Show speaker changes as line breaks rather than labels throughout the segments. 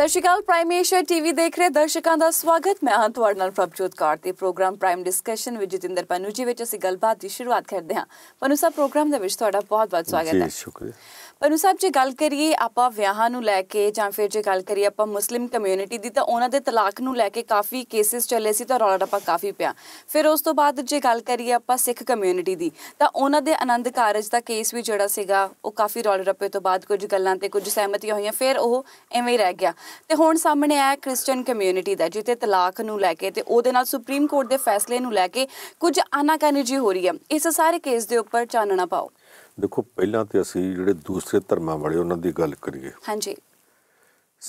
ਸਤਿ ਸ਼੍ਰੀ ਅਕਾਲ ਪ੍ਰਾਈਮ ਏਸ਼ੀਆ ਟੀਵੀ ਦੇਖ ਰਹੇ ਦਰਸ਼ਕਾਂ ਦਾ ਸਵਾਗਤ ਮੈਂ ਹਾਂ ਤੁਹਾਡੇ ਨਾਲ ਪ੍ਰਭਜੋਤ ਕੌਰ ਤੇ ਪ੍ਰੋਗਰਾਮ ਪ੍ਰਾਈਮ ਡਿਸਕਸ਼ਨ ਵਿੱਚ ਜਤਿੰਦਰ ਪਨੂ ਜੀ ਵਿੱਚ ਅਸੀਂ ਗੱਲਬਾਤ ਦੀ ਸ਼ੁਰੂਆਤ ਕਰਦੇ ਹਾਂ ਪਨੂ ਸਾਹਿਬ ਪ੍ਰੋਗਰਾਮ ਦੇ ਵਿੱਚ ਤੁਹਾਡਾ ਬਹੁਤ-ਬਹੁਤ ਸਵਾਗਤ ਹੈ ਜੀ ਸ਼ੁਕਰੀਆ ਅਨੂ ਸਾਹਿਬ ਜੇ ਗੱਲ ਕਰੀਏ ਆਪਾਂ ਵਿਆਹਾਂ ਨੂੰ ਲੈ ਕੇ ਜਾਂ ਫਿਰ ਜੇ ਗੱਲ ਕਰੀਏ ਆਪਾਂ ਮੁਸਲਿਮ ਕਮਿਊਨਿਟੀ ਦੀ ਤਾਂ ਉਹਨਾਂ ਦੇ ਤਲਾਕ ਨੂੰ ਲੈ ਕੇ ਕਾਫੀ ਕੇਸਿਸ ਚੱਲੇ ਸੀ ਤਾਂ ਰੌਲਾ ਰੱਪਾ ਕਾਫੀ ਪਿਆ ਫਿਰ ਉਸ ਤੋਂ ਬਾਅਦ ਜੇ ਗੱਲ ਕਰੀਏ ਆਪਾਂ ਸਿੱਖ ਕਮਿਊਨਿਟੀ ਦੀ ਤਾਂ ਉਹਨਾਂ ਦੇ ਆਨੰਦ ਕਾਰਜ ਦਾ ਕੇਸ ਵੀ ਜਿਹੜਾ ਸੀਗਾ ਉਹ ਕਾਫੀ ਰੌਲਾ ਰੱਪੇ ਤੋਂ ਬਾਅਦ ਕੁਝ ਗੱਲਾਂ ਤੇ ਕੁਝ ਸਹਿਮਤੀਆਂ ਹੋਈਆਂ ਫਿਰ ਉਹ ਐਵੇਂ ਹੀ ਰਹਿ ਗਿਆ ਤੇ ਹੁਣ ਸਾਹਮਣੇ ਆਇਆ ਕ੍ਰਿਸਚੀਅਨ ਕਮਿਊਨਿਟੀ ਦਾ ਜਿੱਤੇ ਤਲਾਕ ਨੂੰ ਲੈ ਕੇ ਤੇ ਉਹਦੇ ਨਾਲ ਸੁਪਰੀਮ ਕੋਰਟ ਦੇ ਫੈਸਲੇ ਨੂੰ ਲੈ ਕੇ ਕੁਝ ਆਨਾਕਾਨੀ ਜੀ ਹੋ ਰਹੀ ਹੈ ਇਸ ਸਾਰੇ ਕੇਸ ਦੇ ਉੱਪਰ ਚਾਨਣਾ ਪਾਓ
ਦੇਖੋ ਪਹਿਲਾਂ ਤੇ ਅਸੀਂ ਜਿਹੜੇ ਦੂਸਰੇ ਧਰਮਾਂ ਵਾਲੇ ਉਹਨਾਂ ਦੀ ਗੱਲ ਕਰੀਏ ਹਾਂਜੀ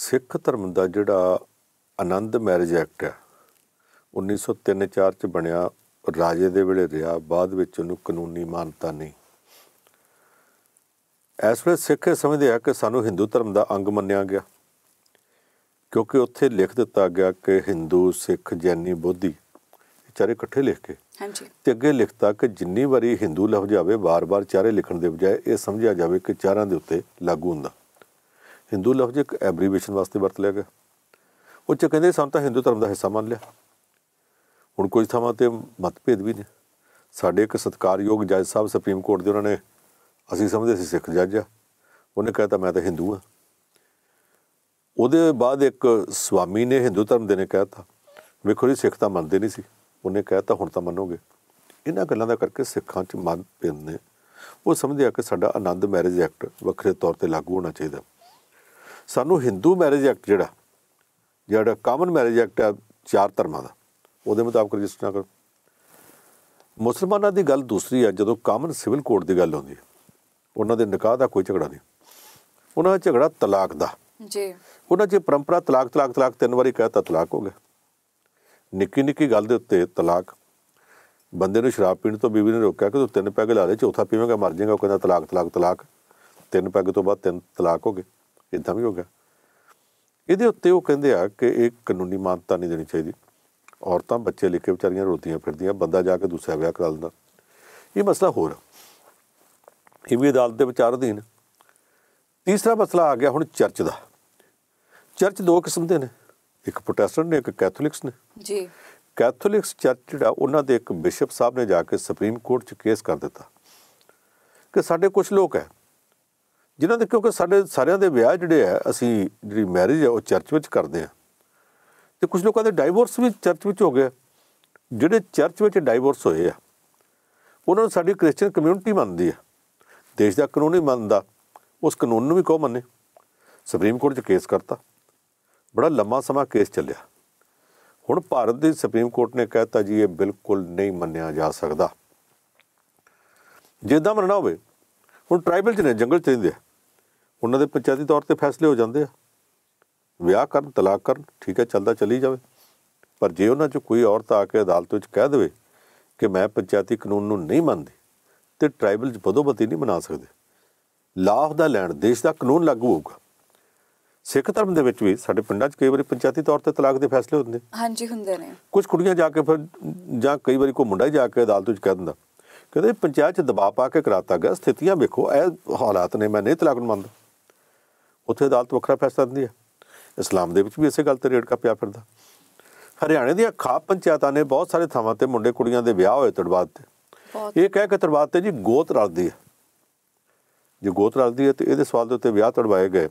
ਸਿੱਖ ਧਰਮ ਦਾ ਜਿਹੜਾ ਆਨੰਦ ਮੈਰਿਜ ਐਕਟ ਹੈ 1903-4 ਚ ਬਣਿਆ ਰਾਜੇ ਦੇ ਵੇਲੇ ਰਿਹਾ ਬਾਅਦ ਵਿੱਚ ਉਹਨੂੰ ਕਾਨੂੰਨੀ ਮਾਨਤਾ ਨਹੀਂ ਐਸ ਵੇਲੇ ਸਿੱਖ ਸਮਝਦੇ ਆ ਕਿ ਸਾਨੂੰ ਹਿੰਦੂ ਧਰਮ ਦਾ ਅੰਗ ਮੰਨਿਆ ਗਿਆ ਕਿਉਂਕਿ ਉੱਥੇ ਲਿਖ ਦਿੱਤਾ ਗਿਆ ਕਿ ਹਿੰਦੂ ਸਿੱਖ ਜੈਨੀ ਬੋਧੀ ਚਾਰੇ ਇਕੱਠੇ ਲਿਖ ਕੇ ਹਾਂਜੀ ਤੇ ਅੱਗੇ ਲਿਖਤਾ ਕਿ ਜਿੰਨੀ ਵਾਰੀ ਹਿੰਦੂ ਲਫ਼ਜ਼ ਆਵੇ ਵਾਰ-ਵਾਰ ਚਾਰੇ ਲਿਖਣ ਦੇ ਬਜਾਏ ਇਹ ਸਮਝਿਆ ਜਾਵੇ ਕਿ ਚਾਰਾਂ ਦੇ ਉੱਤੇ ਲਾਗੂ ਹੁੰਦਾ ਹਿੰਦੂ ਲਫ਼ਜ਼ ਇੱਕ ਐਬਰੀਵੇਸ਼ਨ ਵਾਸਤੇ ਵਰਤ ਲਿਆ ਗਿਆ ਉਹ ਚ ਕਹਿੰਦੇ ਸਾਨੂੰ ਤਾਂ ਹਿੰਦੂ ਧਰਮ ਦਾ ਹਿੱਸਾ ਮੰਨ ਲਿਆ ਹੁਣ ਕੁਝ ਥਾਵਾਂ ਤੇ ਮਤਭੇਦ ਵੀ ਨੇ ਸਾਡੇ ਇੱਕ ਸਤਕਾਰਯੋਗ ਜੱਜ ਸਾਹਿਬ ਸੁਪਰੀਮ ਕੋਰਟ ਦੇ ਉਹਨਾਂ ਨੇ ਅਸੀਂ ਸਮਝਦੇ ਸੀ ਸਿੱਖ ਜੱਜ ਆ ਉਹਨੇ ਕਹਿਤਾ ਮੈਂ ਤਾਂ ਹਿੰਦੂ ਆ ਉਹਦੇ ਬਾਅਦ ਇੱਕ ਸਵਾਮੀ ਨੇ ਹਿੰਦੂ ਧਰਮ ਦੇ ਨੇ ਕਹਿਤਾ ਵੇਖੋ ਜੀ ਸਿੱਖ ਤਾਂ ਮੰਨਦੇ ਨਹੀਂ ਸੀ ਉਹਨੇ ਕਹਿਤਾ ਹੁਣ ਤਾਂ ਮੰਨੋਗੇ ਇਹਨਾਂ ਗੱਲਾਂ ਦਾ ਕਰਕੇ ਸਿੱਖਾਂ 'ਚ ਮਤਭੇਦ ਨੇ ਉਹ ਸਮਝਿਆ ਕਿ ਸਾਡਾ ਆਨੰਦ ਮੈਰਿਜ ਐਕਟ ਵੱਖਰੇ ਤੌਰ ਤੇ ਲਾਗੂ ਹੋਣਾ ਚਾਹੀਦਾ ਸਾਨੂੰ ਹਿੰਦੂ ਮੈਰਿਜ ਐਕਟ ਜਿਹੜਾ ਜਿਹੜਾ ਕਾਮਨ ਮੈਰਿਜ ਐਕਟ ਹੈ ਚਾਰ ਧਰਮਾਂ ਦਾ ਉਹਦੇ ਮੁਤਾਬਕ ਰਜਿਸਟਰ ਕਰੋ ਮੁਸਲਮਾਨਾਂ ਦੀ ਗੱਲ ਦੂਸਰੀ ਹੈ ਜਦੋਂ ਕਾਮਨ ਸਿਵਲ ਕੋਡ ਦੀ ਗੱਲ ਆਉਂਦੀ ਹੈ ਉਹਨਾਂ ਦੇ ਨਿਕਾਹ ਦਾ ਕੋਈ ਝਗੜਾ ਨਹੀਂ ਉਹਨਾਂ ਦਾ ਝਗੜਾ ਤਲਾਕ ਦਾ ਜੀ ਉਹਨਾਂ ਦੀ ਪਰੰਪਰਾ ਤਲਾਕ ਤਲਾਕ ਤਲਾਕ ਤਿੰਨ ਵਾਰੀ ਕਹਤਾ ਤਲਾਕ ਹੋ ਗਿਆ ਨਿੱਕੀ ਨਿੱਕੀ ਗੱਲ ਦੇ ਉੱਤੇ ਤਲਾਕ ਬੰਦੇ ਨੂੰ ਸ਼ਰਾਬ ਪੀਣ ਤੋਂ ਬੀਵੀ ਨੇ ਰੋਕਿਆ ਕਿ ਤੂੰ ਤਿੰਨ ਪੈਗ ਲਾ ਲੈ ਚੌਥਾ ਪੀਵੇਂਗਾ ਮਰ ਜਾਏਗਾ ਉਹ ਕਹਿੰਦਾ ਤਲਾਕ ਤਲਾਕ ਤਲਾਕ ਤਿੰਨ ਪੈਗ ਤੋਂ ਬਾਅਦ ਤਿੰਨ ਤਲਾਕ ਹੋ ਗਏ ਇਦਾਂ ਵੀ ਹੋ ਗਿਆ ਇਹਦੇ ਉੱਤੇ ਉਹ ਕਹਿੰਦੇ ਆ ਕਿ ਇਹ ਕਾਨੂੰਨੀ ਮਾਨਤਾ ਨਹੀਂ ਦੇਣੀ ਚਾਹੀਦੀ ਔਰਤਾਂ ਬੱਚੇ ਲੈ ਕੇ ਵਿਚਾਰੀਆਂ ਰੋਦੀਆਂ ਫਿਰਦੀਆਂ ਬੰਦਾ ਜਾ ਕੇ ਦੂਸਰਾ ਵਿਆਹ ਕਰਾ ਲੈਂਦਾ ਇਹ ਮਸਲਾ ਹੋਰ ਇਹ ਵੀ ਅਦਾਲਤ ਦੇ ਵਿਚਾਰ ਅਧੀਨ ਤੀਸਰਾ ਮਸਲਾ ਆ ਗਿਆ ਹੁਣ ਚਰਚ ਦਾ ਚਰਚ ਦੋ ਕਿਸਮ ਦੇ ਨੇ ਇੱਕ ਪ੍ਰੋਟੈਸਟੈਂਟ ਨੇ ਇੱਕ ਕੈਥੋਲਿਕਸ ਨੇ ਜੀ ਕੈਥੋਲਿਕਸ ਚਰਚ ਜਿਹੜਾ ਉਹਨਾਂ ਦੇ ਇੱਕ ਬਿਸ਼ਪ ਸਾਹਿਬ ਨੇ ਜਾ ਕੇ ਸੁਪਰੀਮ ਕੋਰਟ 'ਚ ਕੇਸ ਕਰ ਦਿੱਤਾ ਕਿ ਸਾਡੇ ਕੁਝ ਲੋਕ ਹੈ ਜਿਨ੍ਹਾਂ ਦੇ ਕਿਉਂਕਿ ਸਾਡੇ ਸਾਰਿਆਂ ਦੇ ਵਿਆਹ ਜਿਹੜੇ ਆ ਅਸੀਂ ਜਿਹੜੀ ਮੈਰਿਜ ਹੈ ਉਹ ਚਰਚ ਵਿੱਚ ਕਰਦੇ ਆ ਤੇ ਕੁਝ ਲੋਕਾਂ ਦੇ ਡਾਈਵੋਰਸ ਵੀ ਚਰਚ ਵਿੱਚ ਹੋ ਗਏ ਜਿਹੜੇ ਚਰਚ ਵਿੱਚ ਡਾਈਵੋਰਸ ਹੋਏ ਆ ਉਹਨਾਂ ਨੂੰ ਸਾਡੀ ਕ੍ਰਿਸਚੀਅਨ ਕਮਿਊਨਿਟੀ ਮੰਨਦੀ ਆ ਦੇਸ਼ ਦਾ ਕਾਨੂੰਨ ਹੀ ਮੰਨਦਾ ਉਸ ਕਾਨੂੰਨ ਨੂੰ ਵੀ ਕੋ ਮੰਨੇ ਸੁਪਰੀਮ ਕੋਰਟ 'ਚ ਕੇਸ ਕਰਤਾ ਬੜਾ ਲੰਮਾ ਸਮਾਂ ਕੇਸ ਚੱਲਿਆ ਹੁਣ ਭਾਰਤ ਦੀ ਸੁਪਰੀਮ ਕੋਰਟ ਨੇ ਕਹਿਤਾ ਜੀ ਇਹ ਬਿਲਕੁਲ ਨਹੀਂ ਮੰਨਿਆ ਜਾ ਸਕਦਾ ਜਿੱਦਾਂ ਮੰਨਣਾ ਹੋਵੇ ਹੁਣ ਟ੍ਰਾਈਬਲ ਚ ਨੇ ਜੰਗਲ ਚ ਰਹਿੰਦੇ ਆ ਉਹਨਾਂ ਦੇ ਪੰਚਾਇਤੀ ਤੌਰ ਤੇ ਫੈਸਲੇ ਹੋ ਜਾਂਦੇ ਆ ਵਿਆਹ ਕਰਨ ਤਲਾਕ ਕਰਨ ਠੀਕ ਹੈ ਚੱਲਦਾ ਚੱਲੀ ਜਾਵੇ ਪਰ ਜੇ ਉਹਨਾਂ ਚ ਕੋਈ ਔਰਤ ਆ ਕੇ ਅਦਾਲਤ ਵਿੱਚ ਕਹਿ ਦੇਵੇ ਕਿ ਮੈਂ ਪੰਚਾਇਤੀ ਕਾਨੂੰਨ ਨੂੰ ਨਹੀਂ ਮੰਨਦੀ ਤੇ ਟ੍ਰਾਈਬਲ ਚ ਬਦੋਬਤੀ ਨਹੀਂ ਬਣਾ ਸਕਦੇ ਲਾਹ ਦਾ ਲੈਣ ਦੇਸ਼ ਦਾ ਕਾਨੂੰਨ ਲਾਗੂ ਹੋਊਗਾ ਸਿੱਖ ਧਰਮ ਦੇ ਵਿੱਚ ਵੀ ਸਾਡੇ ਪਿੰਡਾਂ 'ਚ ਕਈ ਵਾਰੀ ਪੰਚਾਇਤੀ ਤੌਰ ਤੇ ਤਲਾਕ ਦੇ ਫੈਸਲੇ ਹੁੰਦੇ
ਹਾਂਜੀ ਹੁੰਦੇ ਨੇ
ਕੁਝ ਕੁੜੀਆਂ ਜਾ ਕੇ ਫਿਰ ਜਾਂ ਕਈ ਵਾਰੀ ਕੋ ਮੁੰਡਾ ਹੀ ਜਾ ਕੇ ਅਦਾਲਤ 'ਚ ਕਹਿ ਦਿੰਦਾ ਕਹਿੰਦੇ ਪੰਚਾਇਤ 'ਚ ਦਬਾਅ ਪਾ ਕੇ ਕਰਾਤਾ ਗਿਆ ਸਥਿਤੀਆਂ ਵੇਖੋ ਇਹ ਹਾਲਾਤ ਨੇ ਮੈਂ ਨਹੀਂ ਤਲਾਕ ਨੂੰ ਮੰਨਦਾ ਉੱਥੇ ਅਦਾਲਤ ਵੱਖਰਾ ਫੈਸਲਾ ਦਿੰਦੀ ਹੈ ਇਸਲਾਮ ਦੇ ਵਿੱਚ ਵੀ ਇਸੇ ਗੱਲ ਤੇ ਰੇੜਕਾ ਪਿਆ ਫਿਰਦਾ ਹਰਿਆਣੇ ਦੀਆਂ ਖਾਪ ਪੰਚਾਇਤਾਂ ਨੇ ਬਹੁਤ ਸਾਰੇ ਥਾਵਾਂ ਤੇ ਮੁੰਡੇ ਕੁੜੀਆਂ ਦੇ ਵਿਆਹ ਹੋਏ ਤੜਵਾਦ ਤੇ ਇਹ ਕਹਿ ਕੇ ਤੜਵਾਦ ਤੇ ਜੀ ਗੋਤ ਰਲਦੀ ਹੈ ਜੇ ਗੋਤ ਰਲਦੀ ਹੈ ਤੇ ਇਹਦੇ ਸਵਾਲ ਦੇ ਉੱਤੇ ਵਿਆਹ ਤੜਵਾਏ ਗਏ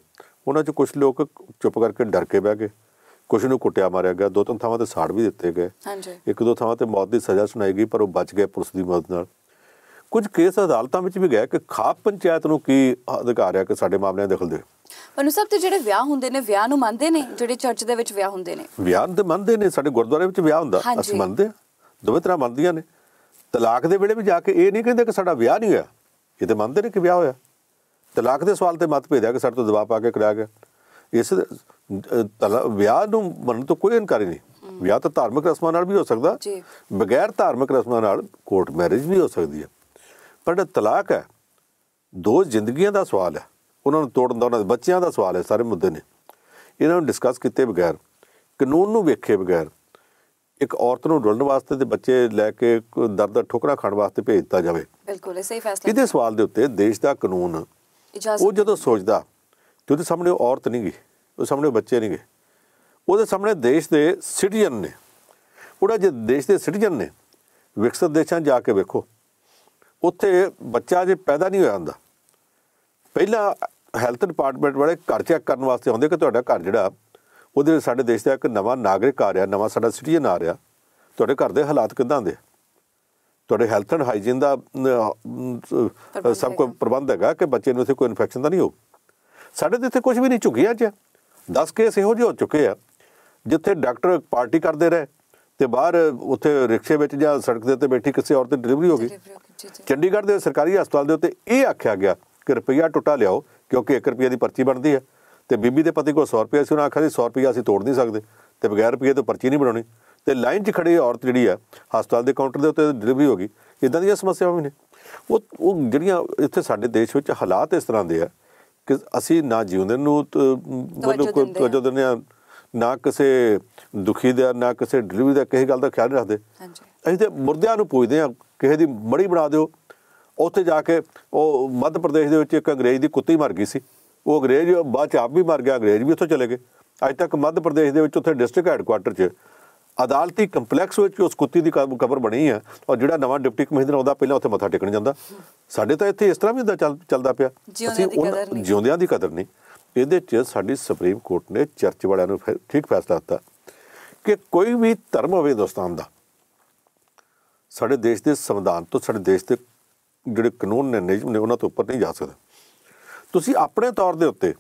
ਉਹਨਾਂ 'ਚ ਕੁਝ ਲੋਕ ਚੁੱਪ ਕਰਕੇ ਡਰ ਕੇ ਬਹਿ ਗਏ ਕੁਝ ਨੂੰ ਕੁੱਟਿਆ ਮਾਰਿਆ ਗਿਆ ਦੋ ਤਿੰਨ ਥਾਵਾਂ ਤੇ ਸਾੜ ਵੀ ਦਿੱਤੇ ਗਏ ਹਾਂਜੀ ਇੱਕ ਦੋ ਥਾਵਾਂ ਤੇ ਮੌਤ ਦੀ ਸਜ਼ਾ ਸੁਣਾਈ ਗਈ ਪਰ ਉਹ ਬਚ ਗਏ ਪੁਲਿਸ ਦੀ ਮਦਦ ਨਾਲ ਕੁਝ ਕੇਸ ਅਦਾਲਤਾਂ ਵਿੱਚ ਵੀ ਗਏ ਕਿ ਖਾਪ ਪੰਚਾਇਤ ਨੂੰ ਕੀ ਅਧਿਕਾਰ ਹੈ ਕਿ ਸਾਡੇ ਮਾਮਲਿਆਂ ਦਖਲ ਦੇ
ਮਨੂ ਸਾਹਿਬ ਤੇ ਜਿਹੜੇ ਵਿਆਹ ਹੁੰਦੇ ਨੇ ਵਿਆਹ ਨੂੰ ਮੰਨਦੇ ਨੇ ਜਿਹੜੇ ਚਰਚ ਦੇ ਵਿੱਚ ਵਿਆਹ ਹੁੰਦੇ ਨੇ
ਵਿਆਹ ਤੇ ਮੰਨਦੇ ਨੇ ਸਾਡੇ ਗੁਰਦੁਆਰੇ ਵਿੱਚ ਵਿਆਹ ਹੁੰਦਾ ਅਸੀਂ ਮੰਨਦੇ ਦੋਵੇਂ ਤਰ੍ਹਾਂ ਮੰਨਦੀਆਂ ਨੇ ਤਲਾਕ ਦੇ ਵੇਲੇ ਵੀ ਜਾ ਕੇ ਇਹ ਨਹੀਂ ਕਹਿੰਦੇ ਕਿ ਸਾਡਾ ਵਿਆਹ ਨਹੀਂ ਹੋਇਆ ਇਹ ਤੇ ਮੰਨਦੇ ਨੇ ਕਿ ਵਿਆਹ ਹੋਇਆ ਤਲਾਕ ਦੇ ਸਵਾਲ ਤੇ ਮਤ ਭੇਜਿਆ ਕਿ ਸਾਡੇ ਤੋਂ ਦਬਾਅ ਪਾ ਕੇ ਕਰਾਇਆ ਗਿਆ ਇਸ ਵਿਆਹ ਨੂੰ ਮੰਨਣ ਤੋਂ ਕੋਈ ਇਨਕਾਰ ਨਹੀਂ ਵਿਆਹ ਤਾਂ ਧਾਰਮਿਕ ਰਸਮਾਂ ਨਾਲ ਵੀ ਹੋ ਸਕਦਾ ਜੀ ਬਿਗੈਰ ਧਾਰਮਿਕ ਰਸਮਾਂ ਨਾਲ ਕੋਰਟ ਮੈਰਿਜ ਵੀ ਹੋ ਸਕਦੀ ਹੈ ਪਰ ਤਲਾਕ ਹੈ ਦੋ ਜ਼ਿੰਦਗੀਆਂ ਦਾ ਸਵਾਲ ਹੈ ਉਹਨਾਂ ਨੂੰ ਤੋੜਨ ਦਾ ਉਹਨਾਂ ਦੇ ਬੱਚਿਆਂ ਦਾ ਸਵਾਲ ਹੈ ਸਾਰੇ ਮੁੱਦੇ ਨੇ ਇਹਨਾਂ ਨੂੰ ਡਿਸਕਸ ਕੀਤੇ ਬਿਗੈਰ ਕਾਨੂੰਨ ਨੂੰ ਵੇਖੇ ਬਿਗੈਰ ਇੱਕ ਔਰਤ ਨੂੰ ਡੁੱਲਣ ਵਾਸਤੇ ਤੇ ਬੱਚੇ ਲੈ ਕੇ ਦਰਦ ਦਾ ਠੋਕਰਾ ਖਾਣ ਵਾਸਤੇ ਭੇਜ ਦਿੱਤਾ ਜਾਵੇ
ਬਿਲਕੁਲ ਇਹ ਸਹੀ ਫੈਸਲਾ ਇਹਦੇ
ਸਵਾਲ ਦੇ ਉੱਤੇ ਦੇਸ਼ ਦਾ ਕਾਨੂੰਨ ਇਜਾਜ਼ਤ ਉਹ ਜਦੋਂ ਸੋਚਦਾ ਤੇ ਉਹਦੇ ਸਾਹਮਣੇ ਉਹ ਔਰਤ ਨਹੀਂ ਗਈ ਉਹ ਸਾਹਮਣੇ ਬੱਚੇ ਨਹੀਂ ਗਏ ਉਹਦੇ ਸਾਹਮਣੇ ਦੇਸ਼ ਦੇ ਸਿਟੀਜ਼ਨ ਨੇ ਉਹੜਾ ਜੇ ਦੇਸ਼ ਦੇ ਸਿਟੀਜ਼ਨ ਨੇ ਵਿਕਸਤ ਦੇਸ਼ਾਂ ਜਾ ਕੇ ਵੇਖੋ ਉੱਥੇ ਬੱਚਾ ਜੇ ਪੈਦਾ ਨਹੀਂ ਹੋਇਆ ਹੁੰਦਾ ਪਹਿਲਾ ਹੈਲਥ ਡਿਪਾਰਟਮੈਂਟ ਵਾਲੇ ਘਰ ਚੈੱਕ ਕਰਨ ਵਾਸਤੇ ਆਉਂਦੇ ਕਿ ਤੁਹਾਡਾ ਘਰ ਜਿਹੜਾ ਉਹਦੇ ਸਾਡੇ ਦੇਸ਼ ਦਾ ਇੱਕ ਨਵਾਂ ਨਾਗਰਿਕ ਆ ਰਿਹਾ ਨਵਾਂ ਸਾਡਾ ਸਿਟੀਜ਼ਨ ਆ ਰਿਹਾ ਤੁਹਾਡੇ ਘਰ ਦੇ ਹਾਲਾਤ ਕਿਦਾਂ ਦੇ ਤੁਹਾਡੇ ਹੈਲਥ ਐਂਡ ਹਾਈਜੀਨ ਦਾ ਸਭ ਕੋ ਪ੍ਰਬੰਧ ਹੈਗਾ ਕਿ ਬੱਚੇ ਨੂੰ ਇਥੇ ਕੋਈ ਇਨਫੈਕਸ਼ਨ ਤਾਂ ਨਹੀਂ ਹੋ ਸਾਡੇ ਤੇ ਇਥੇ ਕੁਝ ਵੀ ਨਹੀਂ ਝੁਕਿਆ ਅੱਜ 10 ਕੇਸ ਇਹੋ ਜਿਹੇ ਹੋ ਚੁੱਕੇ ਆ ਜਿੱਥੇ ਡਾਕਟਰ ਪਾਰਟੀ ਕਰਦੇ ਰਹੇ ਤੇ ਬਾਹਰ ਉੱਥੇ ਰਿਕਸ਼ੇ ਵਿੱਚ ਜਾਂ ਸੜਕ ਦੇ ਉੱਤੇ ਬੈਠੀ ਕਿਸੇ ਔਰਤ ਦੀ ਡਿਲੀਵਰੀ ਹੋ ਗਈ ਚੰਡੀਗੜ੍ਹ ਦੇ ਸਰਕਾਰੀ ਹਸਪਤਾਲ ਦੇ ਉੱਤੇ ਇਹ ਆਖਿਆ ਗਿਆ ਕਿ ਰੁਪਈਆ ਟੁੱਟਾ ਲਿਆਓ ਕਿਉਂਕਿ 1 ਰੁਪਈਆ ਦੀ ਪਰਚੀ ਬਣਦੀ ਹੈ ਤੇ ਬੀਬੀ ਦੇ ਪਤੀ ਕੋਲ 100 ਰੁਪਈਆ ਸੀ ਉਹਨਾਂ ਆਖਿਆ ਸੀ 100 ਰੁਪਈਆ ਅਸੀਂ ਤੋੜ ਨਹੀਂ ਸਕਦੇ ਤੇ ਬਿਨਾਂ ਰੁਪਈਏ ਤੋਂ ਪਰਚੀ ਨਹੀਂ ਬਣਾਉਣੀ ਤੇ ਲਾਈਨ 'ਚ ਖੜੀ ਔਰਤ ਜਿਹੜੀ ਆ ਹਸਪਤਾਲ ਦੇ ਕਾਊਂਟਰ ਦੇ ਉੱਤੇ ਡਿਲੀਵਰੀ ਹੋ ਗਈ ਇਦਾਂ ਦੀਆਂ ਸਮੱਸਿਆਵਾਂ ਵੀ ਨੇ ਉਹ ਉਹ ਜਿਹੜੀਆਂ ਇੱਥੇ ਸਾਡੇ ਦੇਸ਼ ਵਿੱਚ ਹਾਲਾਤ ਇਸ ਤਰ੍ਹਾਂ ਦੇ ਆ ਕਿ ਅਸੀਂ ਨਾ ਜਿਉਂਦੇ ਨੂੰ ਮਤਲਬ ਕੋਈ ਤਵਜੋ ਦਿੰਦੇ ਆ ਨਾ ਕਿਸੇ ਦੁਖੀ ਦਾ ਨਾ ਕਿਸੇ ਡਿਲੀਵਰੀ ਦਾ ਕਿਸੇ ਗੱਲ ਦਾ ਖਿਆਲ ਨਹੀਂ ਰੱਖਦੇ ਹਾਂਜੀ ਅਸੀਂ ਤੇ ਮੁਰਦਿਆਂ ਨੂੰ ਪੁੱਛਦੇ ਆ ਕਿਸੇ ਦੀ ਮੜੀ ਬਣਾ ਦਿਓ ਉੱਥੇ ਜਾ ਕੇ ਉਹ ਮੱਧ ਪ੍ਰਦੇਸ਼ ਦੇ ਵਿੱਚ ਇੱਕ ਅੰਗਰੇਜ਼ ਦੀ ਕੁੱਤੀ ਮਰ ਗਈ ਸੀ ਉਹ ਅੰਗਰੇਜ਼ ਬਾਅਦ ਚ ਆਪ ਵੀ ਮਰ ਗਿਆ ਅੰਗਰੇਜ਼ ਵੀ ਉੱਥੋਂ ਚਲੇ ਗਏ ਅੱਜ ਤੱਕ ਮੱਧ ਪ੍ਰਦੇਸ਼ ਦੇ ਵਿੱਚ ਉੱਥੇ ਡਿਸਟ੍ਰਿਕਟ ਹੈੱਡਕੁਆਰਟਰ 'ਚ ਅਦਾਲਤੀ ਕੰਪਲੈਕਸ ਵਿੱਚ ਉਸ ਕੁੱਤੀ ਦੀ ਕਬਰ ਬਣੀ ਆ ਔਰ ਜਿਹੜਾ ਨਵਾਂ ਡਿਪਟੀ ਕਮਿਸ਼ਨਰ ਆਉਂਦਾ ਪਹਿਲਾਂ ਉੱਥੇ ਮੱਥਾ ਟੇਕਣ ਜਾਂਦਾ ਸਾਡੇ ਤਾਂ ਇੱਥੇ ਇਸ ਤਰ੍ਹਾਂ ਵੀ ਹੁੰਦਾ ਚੱਲਦਾ ਪਿਆ ਅਸੀਂ ਜਿਉਂਦਿਆਂ ਦੀ ਕਦਰ ਨਹੀਂ ਇਹਦੇ 'ਚ ਸਾਡੀ ਸੁਪਰੀਮ ਕੋਰਟ ਨੇ ਚਰਚ ਵਾਲਿਆਂ ਨੂੰ ਠੀਕ ਫੈਸਲਾ ਦਿੱਤਾ ਕਿ ਕੋਈ ਵੀ ਧਰਮ ਹੋਵੇ ਹਿੰਦੁਸਤਾਨ ਦਾ ਸਾਡੇ ਦੇਸ਼ ਦੇ ਸੰਵਿਧਾਨ ਤੋਂ ਸਾਡੇ ਦੇਸ਼ ਦੇ ਜਿਹੜੇ ਕਾਨੂੰਨ ਨੇ ਨਿਯਮ ਨੇ ਉਹਨਾਂ ਤੋਂ ਉੱਪਰ ਨਹੀਂ ਜਾ ਸਕਦਾ ਤੁਸੀਂ ਆਪਣੇ ਤੌਰ ਦੇ ਉੱਤੇ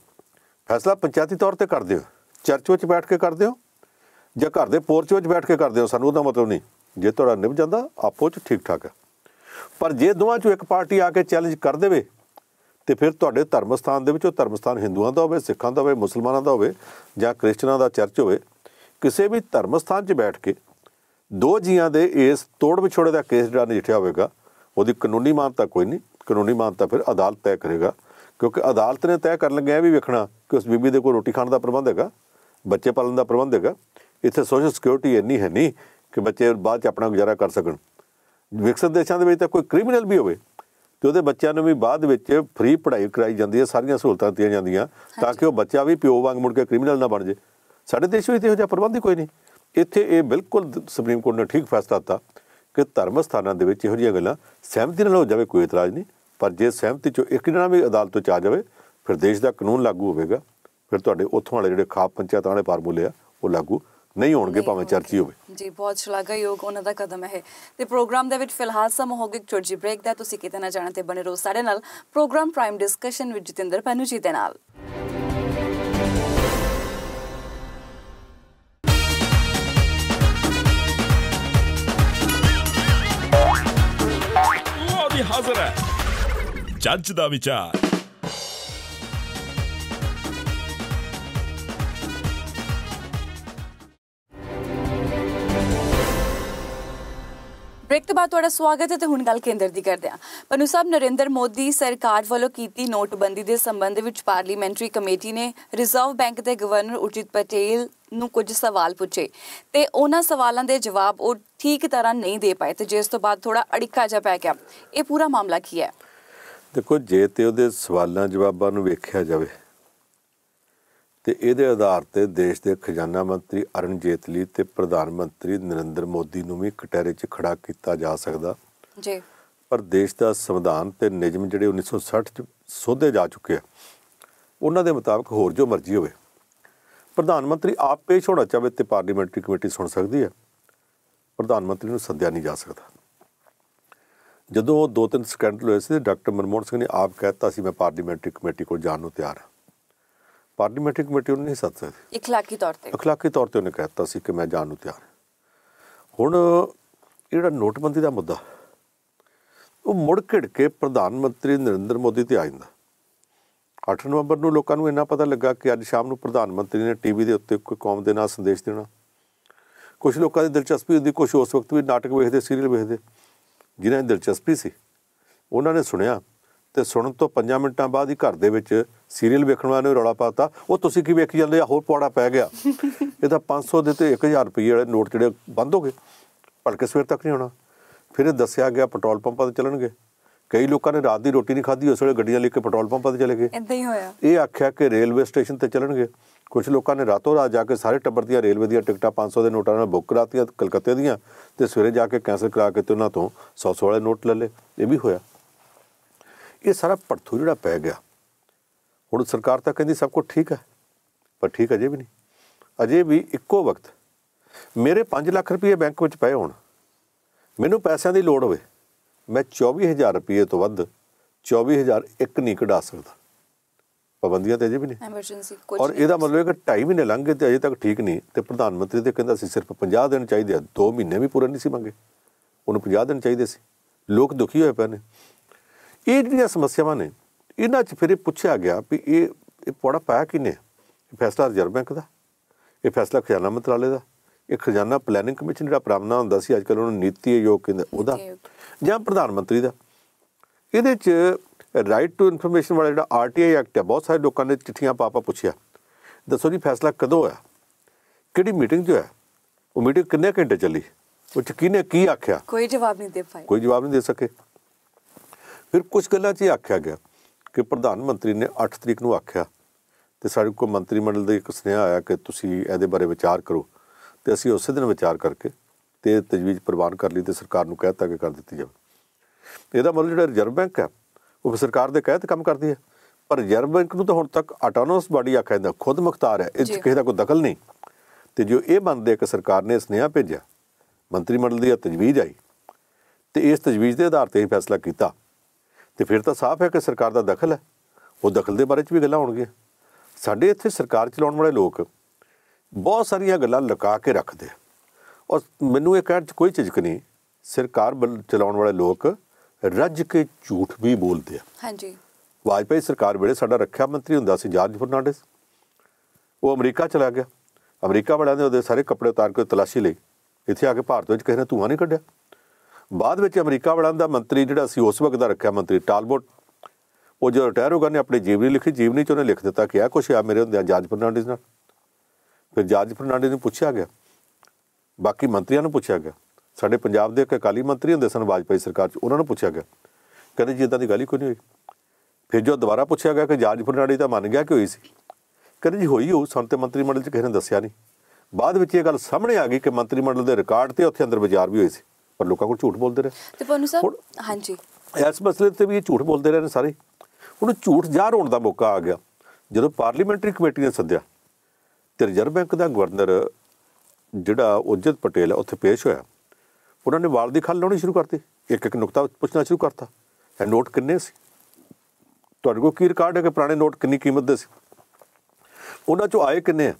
ਫੈਸਲਾ ਪੰਚਾਇਤੀ ਤੌਰ ਤੇ ਕਰਦੇ ਹੋ ਚਰਚ ਵਿੱਚ ਬੈਠ ਕੇ ਕਰਦੇ ਹੋ ਜਾਂ ਘਰ ਦੇ ਪੋਰਚ ਵਿੱਚ ਬੈਠ ਕੇ ਕਰਦੇ ਹੋ ਸਾਨੂੰ ਉਹਦਾ ਮਤਲਬ ਨਹੀਂ ਜੇ ਤੁਹਾਡਾ ਨਿਭ ਜਾਂਦਾ ਆਪੋ ਚ ਠੀਕ ਠਾਕ ਹੈ ਪਰ ਜੇ ਦੋਵਾਂ ਚੋਂ ਇੱਕ ਪਾਰਟੀ ਆ ਕੇ ਚੈਲੰਜ ਕਰ ਦੇਵੇ ਤੇ ਫਿਰ ਤੁਹਾਡੇ ਧਰਮ ਸਥਾਨ ਦੇ ਵਿੱਚੋਂ ਧਰਮ ਸਥਾਨ ਹਿੰਦੂਆਂ ਦਾ ਹੋਵੇ ਸਿੱਖਾਂ ਦਾ ਹੋਵੇ ਮੁਸਲਮਾਨਾਂ ਦਾ ਹੋਵੇ ਜਾਂ ਕ੍ਰਿਸਚਨਾਂ ਦਾ ਚਰਚ ਹੋਵੇ ਕਿਸੇ ਵੀ ਧਰਮ ਸਥਾਨ 'ਚ ਬੈਠ ਕੇ ਦੋ ਜੀਆਂ ਦੇ ਇਸ ਤੋੜ ਵਿਛੋੜੇ ਦਾ ਕੇਸ ਜਿਹੜਾ ਨਿਠਿਆ ਹੋਵੇਗਾ ਉਹਦੀ ਕਾਨੂੰਨੀ ਮਾਨਤਾ ਕੋਈ ਨਹੀਂ ਕਾਨੂੰਨੀ ਮਾਨਤਾ ਫਿਰ ਅਦਾਲਤ ਤੈਅ ਕਰੇਗਾ ਕਿਉਂਕਿ ਅਦਾਲਤ ਨੇ ਤੈਅ ਕਰਨ ਲੱਗਿਆ ਵੀ ਵੇਖਣਾ ਕਿ ਉਸ ਬੀਬੀ ਦੇ ਕੋਲ ਰੋਟੀ ਖਾਣ ਦਾ ਪ੍ਰਬੰਧ ਹੈਗਾ ਬੱਚੇ ਪਾਲਣ ਦਾ ਪ੍ਰਬੰਧ ਹੈਗਾ ਇੱਥੇ ਸੋਸ਼ਲ ਸਿਕਿਉਰਿਟੀ ਇੰਨੀ ਹੈ ਨਹੀਂ ਕਿ ਬੱਚੇ ਬਾਅਦ ਚ ਆਪਣਾ ਗੁਜ਼ਾਰਾ ਕਰ ਸਕਣ ਵਿਕਸਿਤ ਦੇਸ਼ਾਂ ਦੇ ਵਿੱਚ ਤਾਂ ਕੋਈ ਕ੍ਰਿਮੀਨਲ ਵੀ ਹੋਵੇ ਤੇ ਉਹਦੇ ਬੱਚਿਆਂ ਨੂੰ ਵੀ ਬਾਅਦ ਵਿੱਚ ਫ੍ਰੀ ਪੜ੍ਹਾਈ ਕਰਾਈ ਜਾਂਦੀ ਹੈ ਸਾਰੀਆਂ ਸਹੂਲਤਾਂ ਦਿੱਤੀਆਂ ਜਾਂਦੀਆਂ ਤਾਂ ਕਿ ਉਹ ਬੱਚਾ ਵੀ ਪਿਓ ਵਾਂਗ ਮੁੜ ਕੇ ਕ੍ਰਿਮੀਨਲ ਨਾ ਬਣ ਜੇ ਸਾਡੇ ਦੇਸ਼ ਵਿੱਚ ਇਹੋ ਜਿਹਾ ਪ੍ਰਬੰਧ ਹੀ ਕੋਈ ਨਹੀਂ ਇੱਥੇ ਇਹ ਬਿਲਕੁਲ ਸੁਪਰੀਮ ਕੋਰਟ ਨੇ ਠੀਕ ਫੈਸਲਾ ਦਿੱਤਾ ਕਿ ਧਰਮ ਸਥਾਨਾਂ ਦੇ ਵਿੱਚ ਇਹੋ ਜਿਹੀਆਂ ਗੱਲਾਂ ਸਹਿਮਤੀ ਨਾਲ ਹੋ ਜਾਵੇ ਕੋਈ ਇਤਰਾਜ਼ ਨਹੀਂ ਪਰ ਜੇ ਸਹਿਮਤੀ ਚੋਂ ਇੱਕ ਜਣਾ ਵੀ ਅਦਾਲਤ ਤੋਂ ਚਾ ਜਾਵੇ ਫਿਰ ਦੇਸ਼ ਦਾ ਕਾਨੂੰਨ ਲਾਗੂ ਹੋਵੇਗਾ ਫਿਰ ਤੁਹਾਡੇ ਉੱਥੋਂ ਵਾਲੇ ਜਿਹੜੇ ਖਾਪ ਪੰਚਾਇਤਾਂ ਵਾਲੇ ਫਾਰਮੂਲੇ ਆ ਉਹ ਲਾਗੂ ਨਹੀਂ ਹੋਣਗੇ ਭਾਵੇਂ ਚਰਚੀ ਹੋਵੇ
ਜੀ ਬਹੁਤ ਸ਼ਲਾਘਾਯੋਗ ਉਹਨਾਂ ਦਾ ਕਦਮ ਹੈ ਤੇ ਪ੍ਰੋਗਰਾਮ ਦੇ ਵਿੱਚ ਫਿਲਹਾਲ ਸਮਾਂ ਹੋ ਗਿਆ ਛੋਟੀ ਬ੍ਰੇਕ ਦਾ ਤੁਸੀਂ ਕਿਤੇ ਨਾ ਜਾਣਾ ਤੇ ਬਣੇ ਰਹੋ ਸਾਡੇ ਨਾਲ ਪ੍ਰੋਗਰਾਮ ਪ੍ਰਾਈਮ ਡਿਸਕਸ਼ਨ ਵਿੱਚ ਜਤਿੰਦਰ ਪੈਨੂ ਜੀ ਦੇ ਨਾਲ ਹਾਜ਼ਰ ਹੈ ਜੱਜ ਦਾ ਵਿਚਾਰ ਬ੍ਰੇਕ ਤੋਂ ਬਾਅਦ ਤੁਹਾਡਾ ਸਵਾਗਤ ਹੈ ਤੇ ਹੁਣ ਗੱਲ ਕੇਂਦਰ ਦੀ ਕਰਦੇ ਹਾਂ ਪਨੂ ਸਾਹਿਬ ਨਰਿੰਦਰ ਮੋਦੀ ਸਰਕਾਰ ਵੱਲੋਂ ਕੀਤੀ ਨੋਟਬੰਦੀ ਦੇ ਸੰਬੰਧ ਵਿੱਚ ਪਾਰਲੀਮੈਂਟਰੀ ਕਮੇਟੀ ਨੇ ਰਿਜ਼ਰਵ ਬੈਂਕ ਦੇ ਗਵਰਨਰ ਉਚਿਤ ਪਟੇਲ ਨੂੰ ਕੁਝ ਸਵਾਲ ਪੁੱਛੇ ਤੇ ਉਹਨਾਂ ਸਵਾਲਾਂ ਦੇ ਜਵਾਬ ਉਹ ਠੀਕ ਤਰ੍ਹਾਂ ਨਹੀਂ ਦੇ ਪਾਏ ਤੇ ਜਿਸ ਤੋਂ ਬਾਅਦ ਥੋੜਾ ਅੜਿੱਕਾ ਜਾ ਪੈ ਗਿਆ ਇਹ ਪੂਰਾ ਮਾਮਲਾ ਕੀ ਹੈ
ਦੇਖੋ ਜੇ ਤੇ ਉਹਦੇ ਸਵਾਲਾਂ ਜਵਾਬਾਂ ਨੂੰ ਵੇਖਿਆ ਜਾਵੇ ਤੇ ਇਹਦੇ ਆਧਾਰ ਤੇ ਦੇਸ਼ ਦੇ ਖਜ਼ਾਨਾ ਮੰਤਰੀ ਅਰਨ ਜੇਤਲੀ ਤੇ ਪ੍ਰਧਾਨ ਮੰਤਰੀ ਨਰਿੰਦਰ ਮੋਦੀ ਨੂੰ ਵੀ ਕਟਹਿਰੇ 'ਚ ਖੜਾ ਕੀਤਾ ਜਾ ਸਕਦਾ ਜੀ ਪਰ ਦੇਸ਼ ਦਾ ਸੰਵਿਧਾਨ ਤੇ ਨਿਯਮ ਜਿਹੜੇ 1960 'ਚ ਸੋਧੇ ਜਾ ਚੁੱਕੇ ਆ ਉਹਨਾਂ ਦੇ ਮੁਤਾਬਕ ਹੋਰ ਜੋ ਮਰਜ਼ੀ ਹੋਵੇ ਪ੍ਰਧਾਨ ਮੰਤਰੀ ਆਪ ਪੇਸ਼ ਹੋਣਾ ਚਾਹਵੇ ਤੇ ਪਾਰਲੀਮੈਂਟਰੀ ਕਮੇਟੀ ਸੁਣ ਸਕਦੀ ਹੈ ਪ੍ਰਧਾਨ ਮੰਤਰੀ ਨੂੰ ਸੱਦਿਆ ਨਹੀਂ ਜਾ ਸਕਦਾ ਜਦੋਂ ਉਹ 2-3 ਸਕੈਂਡਲ ਹੋਏ ਸੀ ਡਾਕਟਰ ਮਨਮੋਹਨ ਸਿੰਘ ਨੇ ਆਪ ਕਹਿਤਾ ਸੀ ਮੈਂ ਪਾਰਲੀਮੈਂਟਰੀ ਕਮੇਟੀ ਕੋਲ ਜਾਣ ਨੂੰ ਤਿਆਰ ਹਾਂ ਪਾਰਲੀਮੈਂਟਰੀ ਕਮੇਟੀ ਉਹਨੇ ਨਹੀਂ ਸੱਦਿਆ ਸਕਦੀ
اخلاقی ਤੌਰ ਤੇ
اخلاقی ਤੌਰ ਤੇ ਉਹਨੇ ਕਹਿਤਾ ਸੀ ਕਿ ਮੈਂ ਜਾਣ ਨੂੰ ਤਿਆਰ ਹੁਣ ਜਿਹੜਾ ਨੋਟਬੰਦੀ ਦਾ ਮੁੱਦਾ ਉਹ ਮੁੜ ਘੜ ਕੇ ਪ੍ਰਧਾਨ ਮੰਤਰੀ ਨਰਿੰਦਰ ਮੋਦੀ ਤੇ ਆ ਜਾਂਦਾ 8 ਨਵੰਬਰ ਨੂੰ ਲੋਕਾਂ ਨੂੰ ਇੰਨਾ ਪਤਾ ਲੱਗਾ ਕਿ ਅੱਜ ਸ਼ਾਮ ਨੂੰ ਪ੍ਰਧਾਨ ਮੰਤਰੀ ਨੇ ਟੀਵੀ ਦੇ ਉੱਤੇ ਕੋਈ ਕੌਮ ਦੇ ਨਾਲ ਸੰਦੇਸ਼ ਦੇਣਾ ਕੁਝ ਲੋਕਾਂ ਦੀ ਦਿਲਚਸਪੀ ਹੁੰਦੀ ਕੁਝ ਉਸ ਵਕਤ ਵੀ ਨਾਟਕ ਵੇਖਦੇ ਸੀਰੀਅਲ ਵੇਖਦੇ ਜਿਨ੍ਹਾਂ ਦੀ ਦਿਲਚਸਪੀ ਸੀ ਉਹਨਾਂ ਨੇ ਸੁਣਿਆ ਤੇ ਸੁਣਨ ਤੋਂ 5 ਮਿੰਟਾਂ ਬਾਅਦ ਹੀ ਘਰ ਦੇ ਵਿੱਚ ਸੀਰੀਅਲ ਵੇਖਣ ਵਾਲੇ ਨੇ ਰੌਲਾ ਪਾਤਾ ਉਹ ਤੁਸੀਂ ਕੀ ਵੇਖੀ ਜਾਂਦੇ ਆ ਹੋਰ ਪੌੜਾ ਪੈ ਗਿਆ ਇਹ ਤਾਂ 500 ਦੇ ਤੇ 1000 ਰੁਪਏ ਵਾਲੇ ਨੋਟ ਜਿਹੜੇ ਬੰਦ ਹੋ ਗਏ ਭਲਕੇ ਸਵੇਰ ਤੱਕ ਨਹੀਂ ਹੋਣਾ ਫਿਰ ਇਹ ਦੱਸਿਆ ਗਿਆ ਪੈਟਰੋਲ ਪੰਪਾਂ ਤੇ ਚੱਲਣਗੇ ਕਈ ਲੋਕਾਂ ਨੇ ਰਾਤ ਦੀ ਰੋਟੀ ਨਹੀਂ ਖਾਧੀ ਉਸ ਵੇਲੇ ਗੱਡੀਆਂ ਲੈ ਕੇ ਪੈਟਰੋਲ ਪੰਪਾਂ ਤੇ ਚਲੇ ਗਏ ਇਦਾਂ ਹੀ ਹੋਇਆ ਇਹ ਆਖਿਆ ਕਿ ਰੇਲਵੇ ਸਟੇਸ਼ਨ ਤੇ ਚੱਲਣਗੇ ਕੁਝ ਲੋਕਾਂ ਨੇ ਰਾਤੋਂ ਰਾਤ ਜਾ ਕੇ ਸਾਰੇ ਟੱਬਰ ਦੀਆਂ ਰੇਲਵੇ ਦੀਆਂ ਟਿਕਟਾਂ 500 ਦੇ ਨੋਟਾਂ ਨਾਲ ਬੁੱਕ ਕਰਾਤੀਆਂ ਕਲਕੱਤੇ ਦੀਆਂ ਤੇ ਸਵੇਰੇ ਜਾ ਕੇ ਕੈਂਸਲ ਕਰਾ ਕੇ ਤੇ ਉਹਨਾਂ ਤੋਂ 100 100 ਵਾਲੇ ਨੋਟ ਲੈ ਲਏ ਇਹ ਵੀ ਹੋਇਆ ਇਹ ਸਾਰਾ ਪੜਥੂ ਜਿਹੜਾ ਪੈ ਗਿਆ ਹੁਣ ਸਰਕਾਰ ਤਾਂ ਕਹਿੰਦੀ ਸਭ ਕੁਝ ਠੀਕ ਹੈ ਪਰ ਠੀਕ ਅਜੇ ਵੀ ਨਹੀਂ ਅਜੇ ਵੀ ਇੱਕੋ ਵਕਤ ਮੇਰੇ 5 ਲੱਖ ਰੁਪਏ ਬੈਂਕ ਵਿੱਚ ਪਏ ਹੋਣ ਮੈਨੂੰ ਪੈਸਿਆਂ ਦੀ ਲੋੜ ਹੋਵੇ ਮੈਂ 24000 ਰੁਪਏ ਤੋਂ ਵੱਧ 24000 ਇੱਕ ਨਹੀਂ ਕਢਾ ਸਕਦਾ ਪਾਬੰਦੀਆਂ ਤੇ ਅਜੇ ਵੀ ਨਹੀਂ
ਐਮਰਜੈਂਸੀ ਕੁਝ ਔਰ ਇਹਦਾ ਮਤਲਬ ਹੈ
ਕਿ 2.5 ਮਹੀਨੇ ਲੰਘ ਗਏ ਤੇ ਅਜੇ ਤੱਕ ਠੀਕ ਨਹੀਂ ਤੇ ਪ੍ਰਧਾਨ ਮੰਤਰੀ ਤੇ ਕਹਿੰਦਾ ਸੀ ਸਿਰਫ 50 ਦਿਨ ਚਾਹੀਦੇ ਆ 2 ਮਹੀਨੇ ਵੀ ਪੂਰੇ ਨਹੀਂ ਸੀ ਮੰਗੇ ਉਹਨੂੰ 50 ਦਿਨ ਚਾਹੀਦੇ ਸੀ ਲੋਕ ਦੁਖੀ ਹੋਏ ਪਏ ਨੇ ਇਹ ਜਿਹੜੀਆਂ ਸਮੱਸਿਆਵਾਂ ਨੇ ਇਹਨਾਂ 'ਚ ਫਿਰ ਇਹ ਪੁੱਛਿਆ ਗਿਆ ਵੀ ਇਹ ਇਹ ਪੌੜਾ ਪਾਇਆ ਕਿਨੇ ਇਹ ਫੈਸਲਾ ਰਿਜ਼ਰਵ ਬੈਂਕ ਦਾ ਇਹ ਫੈਸਲਾ ਖਜ਼ਾਨਾ ਮੰਤਰਾਲੇ ਦਾ ਇਹ ਖਜ਼ਾਨਾ ਪਲੈਨਿੰਗ ਕਮਿਸ਼ਨ ਜਿਹੜਾ ਪ੍ਰਾਪਨਾ ਹੁੰਦਾ ਸੀ ਅੱਜ ਕੱਲ੍ਹ ਉਹਨੂੰ ਨੀਤੀ ਆਯੋਗ ਕਹਿੰਦੇ ਉਹਦਾ ਜਾਂ ਪ੍ਰਧਾਨ ਮੰਤਰੀ ਦਾ ਇਹਦੇ 'ਚ ਰਾਈਟ ਟੂ ਇਨਫੋਰਮੇਸ਼ਨ ਵਾਲਾ ਜਿਹੜਾ ਆਰਟੀਆਈ ਐਕਟ ਹੈ ਬਹੁਤ ਸਾਰੇ ਲੋਕਾਂ ਨੇ ਚਿੱਠੀਆਂ ਪਾਪਾ ਪੁੱਛਿਆ ਦੱਸੋ ਜੀ ਫੈਸਲਾ ਕਦੋਂ ਹੋਇਆ ਕਿਹੜੀ ਮੀਟਿੰਗ 'ਚ ਹੋਇਆ ਉਹ ਮੀਟਿੰਗ ਕਿੰਨੇ ਘੰਟੇ ਚੱਲੀ ਉਹ ਚ ਕਿਹਨੇ ਕੀ ਆਖਿਆ
ਕੋਈ ਜਵਾਬ ਨਹੀਂ ਦੇ ਪਾਇਆ
ਕੋਈ ਜਵਾਬ ਨਹੀਂ ਦੇ ਸਕੇ ਫਿਰ ਕੁਝ ਗੱਲਾਂ 'ਚ ਆਖਿਆ ਗਿਆ ਕਿ ਪ੍ਰਧਾਨ ਮੰਤਰੀ ਨੇ 8 ਤਰੀਕ ਨੂੰ ਆਖਿਆ ਤੇ ਸਾਡੇ ਕੋਲ ਮੰਤਰੀ ਮੰਡਲ ਦੇ ਇੱਕ ਸੁਨੇਹਾ ਆਇਆ ਕਿ ਤੁਸੀਂ ਇਹਦੇ ਬਾਰੇ ਵਿਚਾਰ ਕਰੋ ਤੇ ਅਸੀਂ ਉਸੇ ਦਿਨ ਵਿਚਾਰ ਕਰਕੇ ਤੇ ਤਜਵੀਜ਼ ਪ੍ਰਵਾਨ ਕਰ ਲਈ ਤੇ ਸਰਕਾਰ ਨੂੰ ਕਹਿਤਾ ਕਿ ਕਰ ਦਿੱਤੀ ਜਾਵੇ ਇਹਦਾ ਮਤਲਬ ਜਿਹੜਾ ਰਿਜ਼ਰਵ ਬੈਂਕ ਹੈ ਉਹ ਸਰਕਾਰ ਦੇ ਕਹਿਤ ਕੰਮ ਕਰਦੀ ਹੈ ਪਰ ਰਿਜ਼ਰਵ ਬੈਂਕ ਨੂੰ ਤਾਂ ਹੁਣ ਤੱਕ ਆਟੋਨੋਮਸ ਬਾਡੀ ਆਖਿਆ ਜਾਂਦਾ ਖੁਦ ਮੁਖਤਾਰ ਹੈ ਇਸ ਕਿਸੇ ਦਾ ਕੋਈ ਦਖਲ ਨਹੀਂ ਤੇ ਜੋ ਇਹ ਬੰਦੇ ਇੱਕ ਸਰਕਾਰ ਨੇ ਸੁਨੇਹਾ ਭੇਜਿਆ ਮੰਤਰੀ ਮੰਡਲ ਦੀ ਤਜਵੀਜ਼ ਆਈ ਤੇ ਇਸ ਤਜਵੀਜ਼ ਦੇ ਆਧਾਰ ਤੇ ਹੀ ਫੈਸਲਾ ਕੀਤਾ ਤੇ ਫਿਰ ਤਾਂ ਸਾਫ਼ ਹੈ ਕਿ ਸਰਕਾਰ ਦਾ ਦਖਲ ਹੈ ਉਹ ਦਖਲ ਦੇ ਬਾਰੇ 'ਚ ਵੀ ਗੱਲਾਂ ਹੋਣਗੀਆਂ ਸਾਡੇ ਇੱਥੇ ਸਰਕਾਰ ਚਲਾਉਣ ਵਾਲੇ ਲੋਕ ਬਹੁਤ ਸਾਰੀਆਂ ਗੱਲਾਂ ਲੁਕਾ ਕੇ ਰੱਖਦੇ ਆ ਔਰ ਮੈਨੂੰ ਇਹ ਕਹਿਣ 'ਚ ਕੋਈ ਝਿਜਕ ਨਹੀਂ ਸਰਕਾਰ ਚਲਾਉਣ ਵਾਲੇ ਲੋਕ ਰੱਜ ਕੇ ਝੂਠ ਵੀ ਬੋਲਦੇ ਆ ਹਾਂਜੀ ਵਾਜਪਾਈ ਸਰਕਾਰ ਵੇਲੇ ਸਾਡਾ ਰੱਖਿਆ ਮੰਤਰੀ ਹੁੰਦਾ ਸੀ ਜਾਰਜ ਫਰਨਾਂਡਸ ਉਹ ਅਮਰੀਕਾ ਚਲਾ ਗਿਆ ਅਮਰੀਕਾ ਵਾਲਿਆਂ ਨੇ ਉਹਦੇ ਸਾਰੇ ਕੱਪੜੇ ਉਤਾਰ ਕੇ ਤਲਾਸ਼ੀ ਲਈ ਇੱਥੇ ਆ ਕੇ ਭਾਰਤ ਵਿੱਚ ਕਿਸੇ ਨੇ ਧੂਆਂ ਨਹੀਂ ਕੱਢਿਆ ਬਾਅਦ ਵਿੱਚ ਅਮਰੀਕਾ ਵੜਨ ਦਾ ਮੰਤਰੀ ਜਿਹੜਾ ਸੀ ਉਸ ਵਕਤ ਦਾ ਰੱਖਿਆ ਮੰਤਰੀ ਟਾਲਬੋਟ ਉਹ ਜਦੋਂ ਰਿਟਾਇਰ ਹੋ ਗਏ ਨੇ ਆਪਣੇ ਜੀਵਨੀ ਲਿਖੀ ਜੀਵਨੀ ਚ ਉਹਨੇ ਲਿਖ ਦਿੱਤਾ ਕਿ ਆ ਕੁਛ ਆ ਮੇਰੇ ਆ ਜਾਰਜ ਫਰਨਾਂਡੀਜ਼ ਨਾਲ ਫਿਰ ਜਾਰਜ ਫਰਨਾਂਡੀਜ਼ ਨੂੰ ਪੁੱਛਿਆ ਗਿਆ ਬਾਕੀ ਮੰਤਰੀਆਂ ਨੂੰ ਪੁੱਛਿਆ ਗਿਆ ਸਾਡੇ ਪੰਜਾਬ ਦੇ ਅਕਾਲੀ ਮੰਤਰੀ ਹੁੰਦੇ ਸਨ ਵਾਜਪਾਈ ਸਰਕਾਰ 'ਚ ਉਹਨਾਂ ਨੂੰ ਪੁੱਛਿਆ ਗਿਆ ਕਹਿੰਦੇ ਜੀ ਇਦਾਂ ਦੀ ਗੱਲ ਹੀ ਕੋਈ ਨਹੀਂ ਹੋਈ ਫਿਰ ਜੋ ਦੁਬਾਰਾ ਪੁੱਛਿਆ ਗਿਆ ਕਿ ਜਾਰਜ ਫਰਨਾਂਡੀਜ਼ ਤਾਂ ਮੰਨ ਗਿਆ ਕਿ ਹੋਈ ਸੀ ਕਹਿੰਦੇ ਜੀ ਹੋਈ ਹੋ ਸੰਤ ਤੇ ਮੰਤਰੀ ਮੰਡਲ 'ਚ ਕਿਸੇ ਨੇ ਦੱਸਿਆ ਨਹੀਂ ਬਾਅਦ ਵਿੱਚ ਇਹ ਗੱਲ ਸਾਹਮਣੇ ਆ ਗਈ ਕਿ ਮੰਤਰੀ ਮੰਡਲ ਦੇ ਰਿਕਾਰਡ ਤੇ ਉੱਥੇ ਅੰਦਰ ਬਾਜ਼ਾਰ ਵੀ ਹੋਈ ਸੀ ਪਰ ਲੋਕਾਂ ਕੋਲ ਝੂਠ ਬੋਲਦੇ ਰਹੇ
ਤੇ ਪਨੂ ਸਰ ਹਾਂਜੀ
ਇਸ ਮਸਲੇ ਤੇ ਵੀ ਇਹ ਝੂਠ ਬੋਲਦੇ ਰਹੇ ਨੇ ਸਾਰੇ ਉਹਨੂੰ ਝੂਠ ਜ਼ਾਹਰ ਹੋਣ ਦਾ ਮੌਕਾ ਆ ਗਿਆ ਜਦੋਂ ਪਾਰਲੀਮੈਂਟਰੀ ਕਮੇਟੀ ਨੇ ਸੱਦਿਆ ਤੇ ਰਿਜ਼ਰਵ ਬੈਂਕ ਦਾ ਗਵਰਨਰ ਜਿਹੜਾ ਉਜਤ ਪਟੇਲ ਹੈ ਉੱਥੇ ਪੇਸ਼ ਹੋਇਆ ਉਹਨਾਂ ਨੇ ਵਾਲ ਦੀ ਖੱਲ ਲਾਉਣੀ ਸ਼ੁਰੂ ਕਰਤੀ ਇੱਕ ਇੱਕ ਨੁਕਤਾ ਪੁੱਛਣਾ ਸ਼ੁਰੂ ਕਰਤਾ ਇਹ ਨੋਟ ਕਿੰਨੇ ਸੀ ਤੁਹਾਡੇ ਕੋਲ ਕੀ ਰਿਕਾਰਡ ਹੈ ਕਿ ਪੁਰਾਣੇ ਨੋਟ ਕਿੰਨੀ ਕੀਮਤ ਦੇ ਸੀ ਉਹਨਾਂ ਚੋਂ ਆਏ ਕਿੰਨੇ ਆ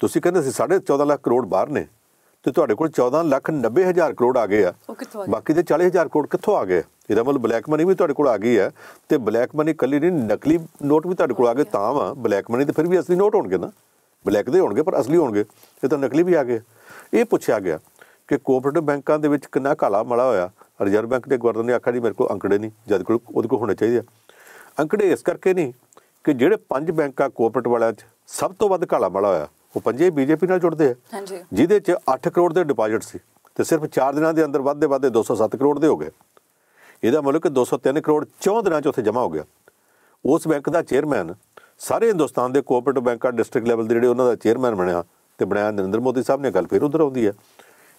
ਤੁਸੀਂ ਕਹਿੰਦੇ ਸੀ 14.5 ਲੱਖ ਕਰੋੜ ਬਾਹਰ ਨੇ ਤੇ ਤੁਹਾਡੇ ਕੋਲ 14 ਲੱਖ 90 ਹਜ਼ਾਰ ਕਰੋੜ ਆ ਗਏ ਆ ਬਾਕੀ ਦੇ 40 ਹਜ਼ਾਰ ਕਰੋੜ ਕਿੱਥੋਂ ਆ ਗਏ ਇਹਦਾ ਮਤਲਬ ਬਲੈਕ ਮਨੀ ਵੀ ਤੁਹਾਡੇ ਕੋਲ ਆ ਗਈ ਹੈ ਤੇ ਬਲੈਕ ਮਨੀ ਕੱਲੀ ਨਹੀਂ ਨਕਲੀ ਨੋਟ ਵੀ ਤੁਹਾਡੇ ਕੋਲ ਆ ਗਏ ਤਾਂ ਵਾ ਬਲੈਕ ਮਨੀ ਤੇ ਫਿਰ ਵੀ ਅਸਲੀ ਨੋਟ ਹੋਣਗੇ ਨਾ ਬਲੈਕ ਦੇ ਹੋਣਗੇ ਪਰ ਅਸਲੀ ਹੋਣਗੇ ਇਹ ਤਾਂ ਨਕਲੀ ਵੀ ਆ ਗਏ ਇਹ ਪੁੱਛਿਆ ਗਿਆ ਕਿ ਕੋਆਪਰੇਟਿਵ ਬੈਂਕਾਂ ਦੇ ਵਿੱਚ ਕਿੰਨਾ ਕਾਲਾ ਮੜਾ ਹੋਇਆ ਰਿਜ਼ਰਵ ਬੈਂਕ ਦੇ ਗਵਰਨਰ ਨੇ ਆਖਿਆ ਜੀ ਮੇਰੇ ਕੋਲ ਅੰਕੜੇ ਨਹੀਂ ਜਦ ਕੋਲ ਉਹਦੇ ਕੋਲ ਹੋਣੇ ਚਾਹੀਦੇ ਆ ਅੰਕੜੇ ਇਸ ਕਰਕੇ ਨਹੀਂ ਕਿ ਜਿਹੜੇ ਪੰਜ ਬੈਂਕਾਂ ਕੋਆਪਰੇਟਿਵ ਵਾਲਿਆਂ 'ਚ ਸਭ ਤੋਂ ਵੱਧ ਕਾਲਾ ਮੜਾ ਹੋਇਆ ਉਹ ਪੰਜੇ ਬੀਜੇਪੀ ਨਾਲ ਜੁੜਦੇ ਆ ਹਾਂਜੀ ਜਿਹਦੇ 'ਚ 8 ਕਰੋੜ ਦੇ ਡਿਪੋਜ਼ਿਟ ਸੀ ਤੇ ਸਿਰਫ 4 ਦਿਨਾਂ ਦੇ ਅੰਦਰ ਵੱਧਦੇ ਵੱਧਦੇ 207 ਕਰੋੜ ਦੇ ਹੋ ਗਏ ਇਹਦਾ ਮਤਲਬ ਕਿ 203 ਕਰੋੜ 14 ਦਿਨਾਂ 'ਚ ਉੱਥੇ ਜਮ੍ਹਾਂ ਹੋ ਗਿਆ ਉਸ ਬੈਂਕ ਦਾ ਚੇਅਰਮੈਨ ਸਾਰੇ ਹਿੰਦੁਸਤਾਨ ਦੇ ਕੋਆਪਰੇਟਿਵ ਬੈਂਕਾਂ ਡਿਸਟ੍ਰਿਕਟ ਲੈਵਲ ਦੇ ਜਿਹੜੇ ਉਹਨਾਂ ਦਾ ਚੇਅਰਮੈਨ ਬਣਿਆ ਤੇ ਬਣਿਆ ਨਰਿੰਦਰ ਮੋਦੀ ਸਾਹਿਬ ਨੇ ਗੱਲ ਫੇਰ ਉਧਰ ਆਉਂਦੀ ਹੈ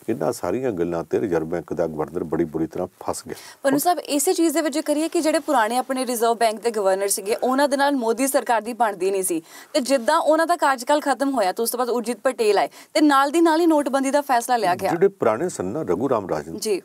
ਇਹਨਾਂ ਸਾਰੀਆਂ ਗੱਲਾਂ ਤੇ ਰਿਜ਼ਰਵ ਬੈਂਕ ਦਾ ਗਵਰਨਰ ਬੜੀ ਬੁਰੀ ਤਰ੍ਹਾਂ ਫਸ ਗਿਆ
ਪਰ ਸਾਹਿਬ ਇਸੇ ਚੀਜ਼ ਦੇ ਵਿੱਚ ਕਰੀਏ ਕਿ ਜਿਹੜੇ ਪੁਰਾਣੇ ਆਪਣੇ ਰਿਜ਼ਰਵ ਬੈਂਕ ਦੇ ਗਵਰਨਰ ਸੀਗੇ ਉਹਨਾਂ ਦੇ ਨਾਲ ਮੋਦੀ ਸਰਕਾਰ ਦੀ ਬਣਦੀ ਨਹੀਂ ਸੀ ਤੇ ਜਿੱਦਾਂ ਉਹਨਾਂ ਦਾ ਕਾਰਜਕਾਲ ਖਤਮ ਹੋਇਆ ਤੋਂ ਉਸ ਤੋਂ ਬਾਅਦ ਉਰਜੀਤ ਪਟੇਲ ਆਏ ਤੇ ਨਾਲ ਦੀ ਨਾਲ ਹੀ ਨੋਟਬੰਦੀ ਦਾ ਫੈਸਲਾ ਲਿਆ ਗਿਆ ਜਿਹੜੇ
ਪੁਰਾਣੇ ਸਨ ਨਾ ਰਘੂਰਾਮ ਰਾਜਨ ਜੀ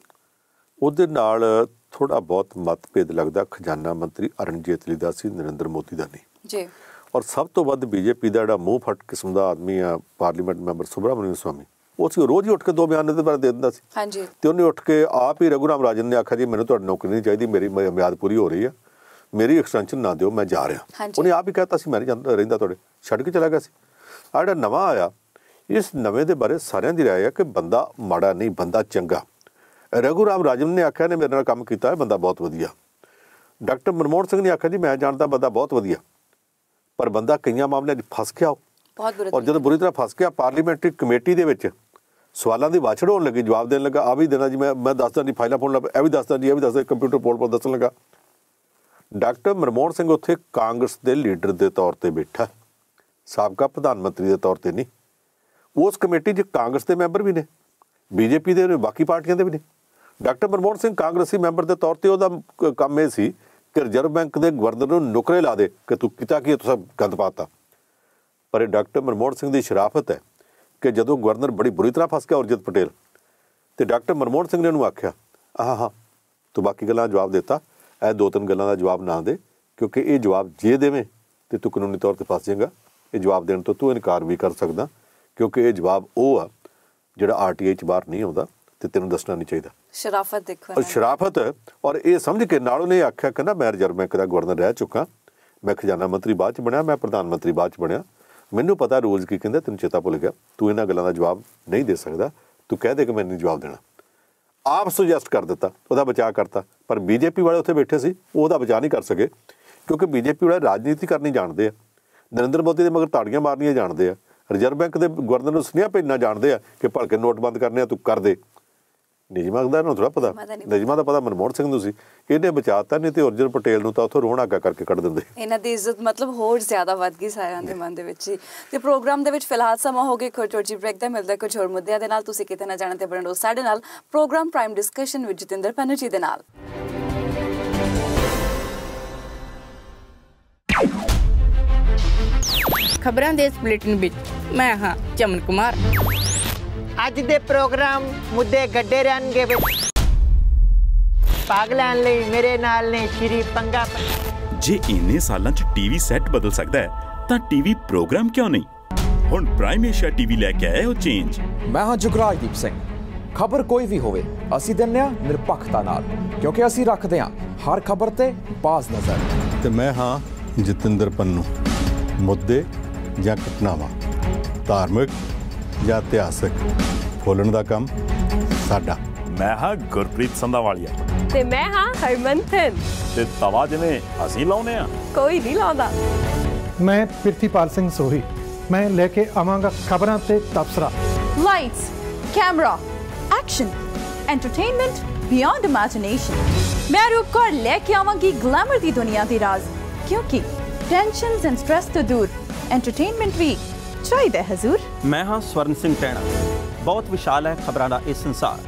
ਉਹਦੇ ਨਾਲ ਥੋੜਾ ਬਹੁਤ ਮਤਭੇਦ ਲੱਗਦਾ ਖਜ਼ਾਨਾ ਮੰਤਰੀ ਅਰਨ ਜੇਤਲੀ ਦਾ ਸੀ ਨਰਿੰਦਰ ਮੋਦੀ ਦਾ ਨਹੀਂ ਜੀ ਔਰ ਸਭ ਤੋਂ ਵੱਧ ਬੀਜੇਪੀ ਦਾ ਜਿਹੜਾ ਮੂੰਹ ਫਟ ਕਿਸਮ ਦਾ ਆਦਮੀ ਆ ਪਾਰਲੀਮੈਂਟ ਮੈਂਬਰ ਸੁਬਰਾਮਨਿਯਮ ਸਵਾਮੀ ਉਹ ਸੀ ਰੋਜ਼ ਹੀ ਉੱਠ ਕੇ ਦੋ ਬਿਆਨ ਦੇ ਬਾਰੇ ਦੇ ਦਿੰਦਾ ਸੀ ਹਾਂਜੀ ਤੇ ਉਹਨੇ ਉੱਠ ਕੇ ਆਪ ਹੀ ਰਘੁਰਾਮ ਰਾਜਨ ਨੇ ਆਖਿਆ ਜੀ ਮੈਨੂੰ ਤੁਹਾਡੀ ਨੌਕਰੀ ਨਹੀਂ ਚਾਹੀਦੀ ਮੇਰੀ ਮਿਆਦ ਪੂਰੀ ਹੋ ਰਹੀ ਹੈ ਮੇਰੀ ਐਕਸਟੈਂਸ਼ਨ ਨਾ ਦਿਓ ਮੈਂ ਜਾ ਰਿਹਾ ਉਹਨੇ ਆਪ ਹੀ ਕਹਿਤਾ ਸੀ ਮੈਂ ਨਹੀਂ ਰਹਿੰਦਾ ਤੁਹਾਡੇ ਛੱਡ ਕੇ ਚਲਾ ਗਿਆ ਸੀ ਆ ਜਿਹੜਾ ਨਵਾਂ ਆਇਆ ਇਸ ਨਵੇਂ ਦੇ ਬਾਰੇ ਸਾਰਿਆਂ ਦੀ رائے ਹੈ ਕਿ ਬੰਦਾ ਮਾੜਾ ਨਹੀਂ ਬੰਦਾ ਚੰਗਾ ਰਘੂਰਾਮ ਰਾਜਨ ਨੇ ਆਖਿਆ ਨੇ ਮੇਰੇ ਨਾਲ ਕੰਮ ਕੀਤਾ ਹੈ ਬੰਦਾ ਬਹੁਤ ਵਧੀਆ ਡਾਕਟਰ ਮਨਮੋਹਨ ਸਿੰਘ ਨੇ ਆਖਿਆ ਜੀ ਮੈਂ ਜਾਣਦਾ ਬੰਦਾ ਬਹੁਤ ਵਧੀਆ ਪਰ ਬੰਦਾ ਕਈਆਂ ਮਾਮਲਿਆਂ 'ਚ ਫਸ ਗਿਆ ਬਹੁਤ ਬੁਰੀ ਤਰ੍ਹਾਂ ਬੁਰੀ ਤਰ੍ਹਾਂ ਫਸ ਗਿਆ ਪਾਰਲੀਮੈਂਟਰੀ ਕਮੇਟੀ ਦੇ ਵਿੱਚ ਸਵਾਲਾਂ ਦੀ ਵਾਛੜ ਹੋਣ ਲੱਗੀ ਜਵਾਬ ਦੇਣ ਲੱਗਾ ਆ ਵੀ ਦੇਣਾ ਜੀ ਮੈਂ ਮੈਂ ਦੱਸਦਾ ਨਹੀਂ ਫਾਈਲਾਂ ਫੋਨ ਲੱਗਾ ਇਹ ਵੀ ਦੱਸਦਾ ਜੀ ਇਹ ਵੀ ਦੱਸਦਾ ਕੰਪਿਊਟਰ ਪੋਲ ਪਰ ਦੱਸਣ ਲੱਗਾ ਡਾਕਟਰ ਮਨਮੋਹਨ ਸਿੰਘ ਉੱਥੇ ਕਾਂਗਰਸ ਦੇ ਲੀਡਰ ਦੇ ਤੌਰ ਤੇ ਬੈਠਾ ਸਾਬਕਾ ਪ੍ਰਧਾਨ ਮੰਤਰੀ ਦੇ ਤੌਰ ਤੇ ਨਹੀਂ ਉਸ ਕਮੇਟੀ 'ਚ ਕਾਂਗਰਸ ਦੇ ਮੈਂਬਰ ਵੀ ਨੇ ਬੀਜੇਪੀ ਦੇ ਨੇ ਬਾਕੀ ਪਾਰਟੀਆਂ ਦੇ ਵੀ ਨੇ ਡਾਕਟਰ ਮਨਮੋਹਨ ਸਿੰਘ ਕਾਂਗਰਸੀ ਮੈਂਬਰ ਦੇ ਤੌਰ ਤੇ ਉਹਦਾ ਕੰਮ ਇਹ ਸੀ ਕਿ ਰਿਜ਼ਰਵ ਬੈਂਕ ਦੇ ਗਵਰਨਰ ਨੂੰ ਨੁਕਰੇ ਲਾ ਦੇ ਕਿ ਤੂੰ ਕੀਤਾ ਕੀ ਤੂੰ ਸਭ ਗੰਦ ਪਾਤਾ ਪਰ ਇਹ ਡਾਕਟਰ ਮਨਮੋਹਨ ਸਿੰਘ ਦੀ ਸ਼ਰਾਫਤ ਹੈ ਕਿ ਜਦੋਂ ਗਵਰਨਰ ਬੜੀ ਬੁਰੀ ਤਰ੍ਹਾਂ ਫਸ ਗਿਆ ਔਰਜਿਤ ਪਟੇਲ ਤੇ ਡਾਕਟਰ ਮਨਮੋਹਨ ਸਿੰਘ ਨੇ ਉਹਨੂੰ ਆਖਿਆ ਆਹਾ ਤੂੰ ਬਾਕੀ ਗੱਲਾਂ ਜਵਾਬ ਦਿੱਤਾ ਇਹ ਦੋ ਤਿੰਨ ਗੱਲਾਂ ਦਾ ਜਵਾਬ ਨਾ ਦੇ ਕਿਉਂਕਿ ਇਹ ਜਵਾਬ ਜੇ ਦੇਵੇਂ ਤੇ ਤੂੰ ਕਾਨੂੰਨੀ ਤੌਰ ਤੇ ਫਸ ਜਾਏਗਾ ਇਹ ਜਵਾਬ ਦੇਣ ਤੋਂ ਤੂੰ ਇਨਕਾਰ ਵੀ ਕਰ ਸਕਦਾ ਕਿਉਂਕਿ ਇਹ ਜਵਾਬ ਉਹ ਆ ਜਿਹੜਾ ਆਰਟੀਆਈ ਚ ਬਾਹਰ ਨਹੀਂ ਆਉਂਦਾ ਤੇ ਤੈਨੂੰ ਦੱਸਣਾ ਨਹੀਂ ਚਾਹੀਦਾ
ਸ਼ਰਾਫਤ ਦੇਖੋ ਔਰ
ਸ਼ਰਾਫਤ ਔਰ ਇਹ ਸਮਝ ਕੇ ਨਾਲੋਂ ਨੇ ਆਖਿਆ ਕਹਿੰਦਾ ਮੈਂ ਰਿਜ਼ਰਵ ਬੈਂਕ ਦਾ ਗਵਰਨਰ ਰਹਿ ਚੁੱਕਾ ਮੈਂ ਖਜ਼ਾਨਾ ਮੰਤਰੀ ਬਾਅਦ ਚ ਬਣਿਆ ਮੈਂ ਪ੍ਰਧਾਨ ਮੰਤਰੀ ਬਾਅਦ ਚ ਬਣਿਆ ਮੈਨੂੰ ਪਤਾ ਰੋਜ਼ ਕੀ ਕਹਿੰਦਾ ਤੈਨੂੰ ਚੇਤਾ ਭੁੱਲ ਗਿਆ ਤੂੰ ਇਹਨਾਂ ਗੱਲਾਂ ਦਾ ਜਵਾਬ ਨਹੀਂ ਦੇ ਸਕਦਾ ਤੂੰ ਕਹਿ ਦੇ ਕਿ ਮੈਂ ਨਹੀਂ ਜਵਾਬ ਦੇਣਾ ਆਪ ਸੁਜੈਸਟ ਕਰ ਦਿੱਤਾ ਉਹਦਾ ਬਚਾਅ ਕਰਤਾ ਪਰ ਬੀਜੇਪੀ ਵਾਲੇ ਉੱਥੇ ਬੈਠੇ ਸੀ ਉਹਦਾ ਬਚਾਅ ਨਹੀਂ ਕਰ ਸਕੇ ਕਿਉਂਕਿ ਬੀਜੇਪੀ ਵਾਲੇ ਰਾਜਨੀਤੀ ਕਰਨੀ ਜਾਣਦੇ ਆ ਨਰਿੰਦਰ ਮੋਦੀ ਦੇ ਮਗਰ ਤਾੜੀਆਂ ਮਾਰਨੀਆਂ ਜਾਣਦੇ ਆ ਰਿਜ਼ਰਵ ਬੈਂਕ ਦੇ ਗਵਰਨਰ ਨੂੰ ਸੁਨੇਹਾ ਭੇਜਣਾ ਜਾਣਦੇ ਆ ਕਿ ਭਲਕੇ ਨੋਟ ਬੰਦ ਕਰਨੇ ਆ ਤੂੰ ਕਰ ਦੇ ਨਿਜਮਾ ਦਾ ਨੂੰ ਥੋੜਾ ਪਤਾ ਨਿਜਮਾ ਦਾ ਪਤਾ ਮਨਮੋਹਨ ਸਿੰਘ ਨੂੰ ਸੀ ਇਹਨੇ ਬਚਾਤਾ ਨਹੀਂ ਤੇ ਅਰਜਨ ਪਟੇਲ ਨੂੰ ਤਾਂ ਉਥੋਂ ਰੋਣ ਆਗਾ ਕਰਕੇ ਕੱਢ ਦਿੰਦੇ
ਇਹਨਾਂ ਦੀ ਇੱਜ਼ਤ ਮਤਲਬ ਹੋਰ ਜ਼ਿਆਦਾ ਵੱਧ ਗਈ ਸਾਰਿਆਂ ਦੇ ਮਨ ਦੇ ਵਿੱਚ ਹੀ ਤੇ ਪ੍ਰੋਗਰਾਮ ਦੇ ਵਿੱਚ ਫਿਲਹਾਲ ਸਮਾਂ ਹੋ ਗਿਆ ਖੋਟੋ ਜੀ ਬ੍ਰੇਕ ਦਾ ਮਿਲਦਾ ਕੁਝ ਹੋਰ ਮੁੱਦਿਆਂ ਦੇ ਨਾਲ ਤੁਸੀਂ ਕਿਤੇ ਨਾ ਜਾਣਾ ਤੇ ਬਣੋ ਸਾਡੇ ਨਾਲ ਪ੍ਰੋਗਰਾਮ ਪ੍ਰਾਈਮ ਡਿਸਕਸ਼ਨ ਵਿੱਚ ਜਤਿੰਦਰ ਪੰਨੂ ਦੇ ਨਾਲ ਖਬਰਾਂ ਦੇ ਇਸ ਬੁਲੇਟਿਨ ਵਿੱਚ ਮੈਂ ਹਾਂ ਚਮਨ ਕੁਮਾਰ ਅੱਜ ਦੇ ਪ੍ਰੋਗਰਾਮ ਮੁੱਦੇ ਗੱਡੇ ਰਹਿਣਗੇ ਵਿੱਚ ਪਾਗਲਾਂ ਲਈ ਮੇਰੇ ਨਾਲ ਨੇ ਸ਼੍ਰੀ ਪੰਗਾ
ਜੇ ਇੰਨੇ ਸਾਲਾਂ 'ਚ ਟੀਵੀ ਸੈੱਟ ਬਦਲ ਸਕਦਾ ਹੈ ਤਾਂ ਟੀਵੀ ਪ੍ਰੋਗਰਾਮ ਕਿਉਂ ਨਹੀਂ ਹੁਣ ਪ੍ਰਾਈਮ ਏਸ਼ੀਆ ਟੀਵੀ ਲੈ ਕੇ ਆਇਆ ਉਹ ਚੇਂਜ ਮੈਂ ਹਾਂ ਜੁਗਰਾਜਦੀਪ ਸਿੰਘ ਖਬਰ ਕੋਈ ਵੀ ਹੋਵੇ ਅਸੀਂ ਦਿੰਨੇ ਆ ਨਿਰਪੱਖਤਾ ਨਾਲ ਕਿਉਂਕਿ ਅਸੀਂ ਰੱਖਦੇ ਆ ਹਰ ਖਬਰ ਤੇ ਬਾਜ਼ ਨਜ਼ਰ ਤੇ ਮੈਂ ਹਾਂ ਜਤਿੰਦਰ ਪੰਨੂ ਮੁੱਦੇ ਜਾਂ ਘਟਨਾਵਾਂ ਧਾਰਮਿਕ ਜਾਂ ਇਤਿਹਾਸਕ ਖੋਲਣ ਦਾ ਕੰਮ ਸਾਡਾ ਮੈਂ ਹਾਂ ਗੁਰਪ੍ਰੀਤ ਸੰਧਾਵਾਲੀਆ
ਤੇ ਮੈਂ ਹਾਂ ਹਰਮਨਥਨ
ਤੇ ਤਵਾ ਜਿਵੇਂ ਅਸੀਂ ਲਾਉਨੇ ਆ
ਕੋਈ ਨਹੀਂ ਲਾਉਂਦਾ
ਮੈਂ ਪ੍ਰਿਥੀਪਾਲ ਸਿੰਘ ਸੋਹੀ ਮੈਂ ਲੈ ਕੇ ਆਵਾਂਗਾ ਖਬਰਾਂ ਤੇ ਤਬਸਰਾ
lights camera action entertainment beyond imagination ਮੈਂ ਕੋ ਲੈ ਕੇ ਆਵਾਂਗੀ ਗਲੈਮਰ ਦੀ ਦੁਨੀਆ ਦੇ ਰਾਜ਼ ਕਿਉਂਕਿ ਟੈਨਸ਼ਨਸ ਐਂਡ ਸਟ੍ਰੈਸ ਤੋਂ ਦੂਰ ਐਂਟਰਟੇਨਮੈਂਟ ਵੀ ਚਾਹੀਦਾ ਹਜ਼ੂਰ
ਮੈਂ ਹਾਂ ਸਵਰਨ ਸਿੰਘ ਟੈਣਾ ਬਹੁਤ ਵਿਸ਼ਾਲ ਹੈ ਖਬਰਾਂ ਦਾ ਇਹ ਸੰਸਾਰ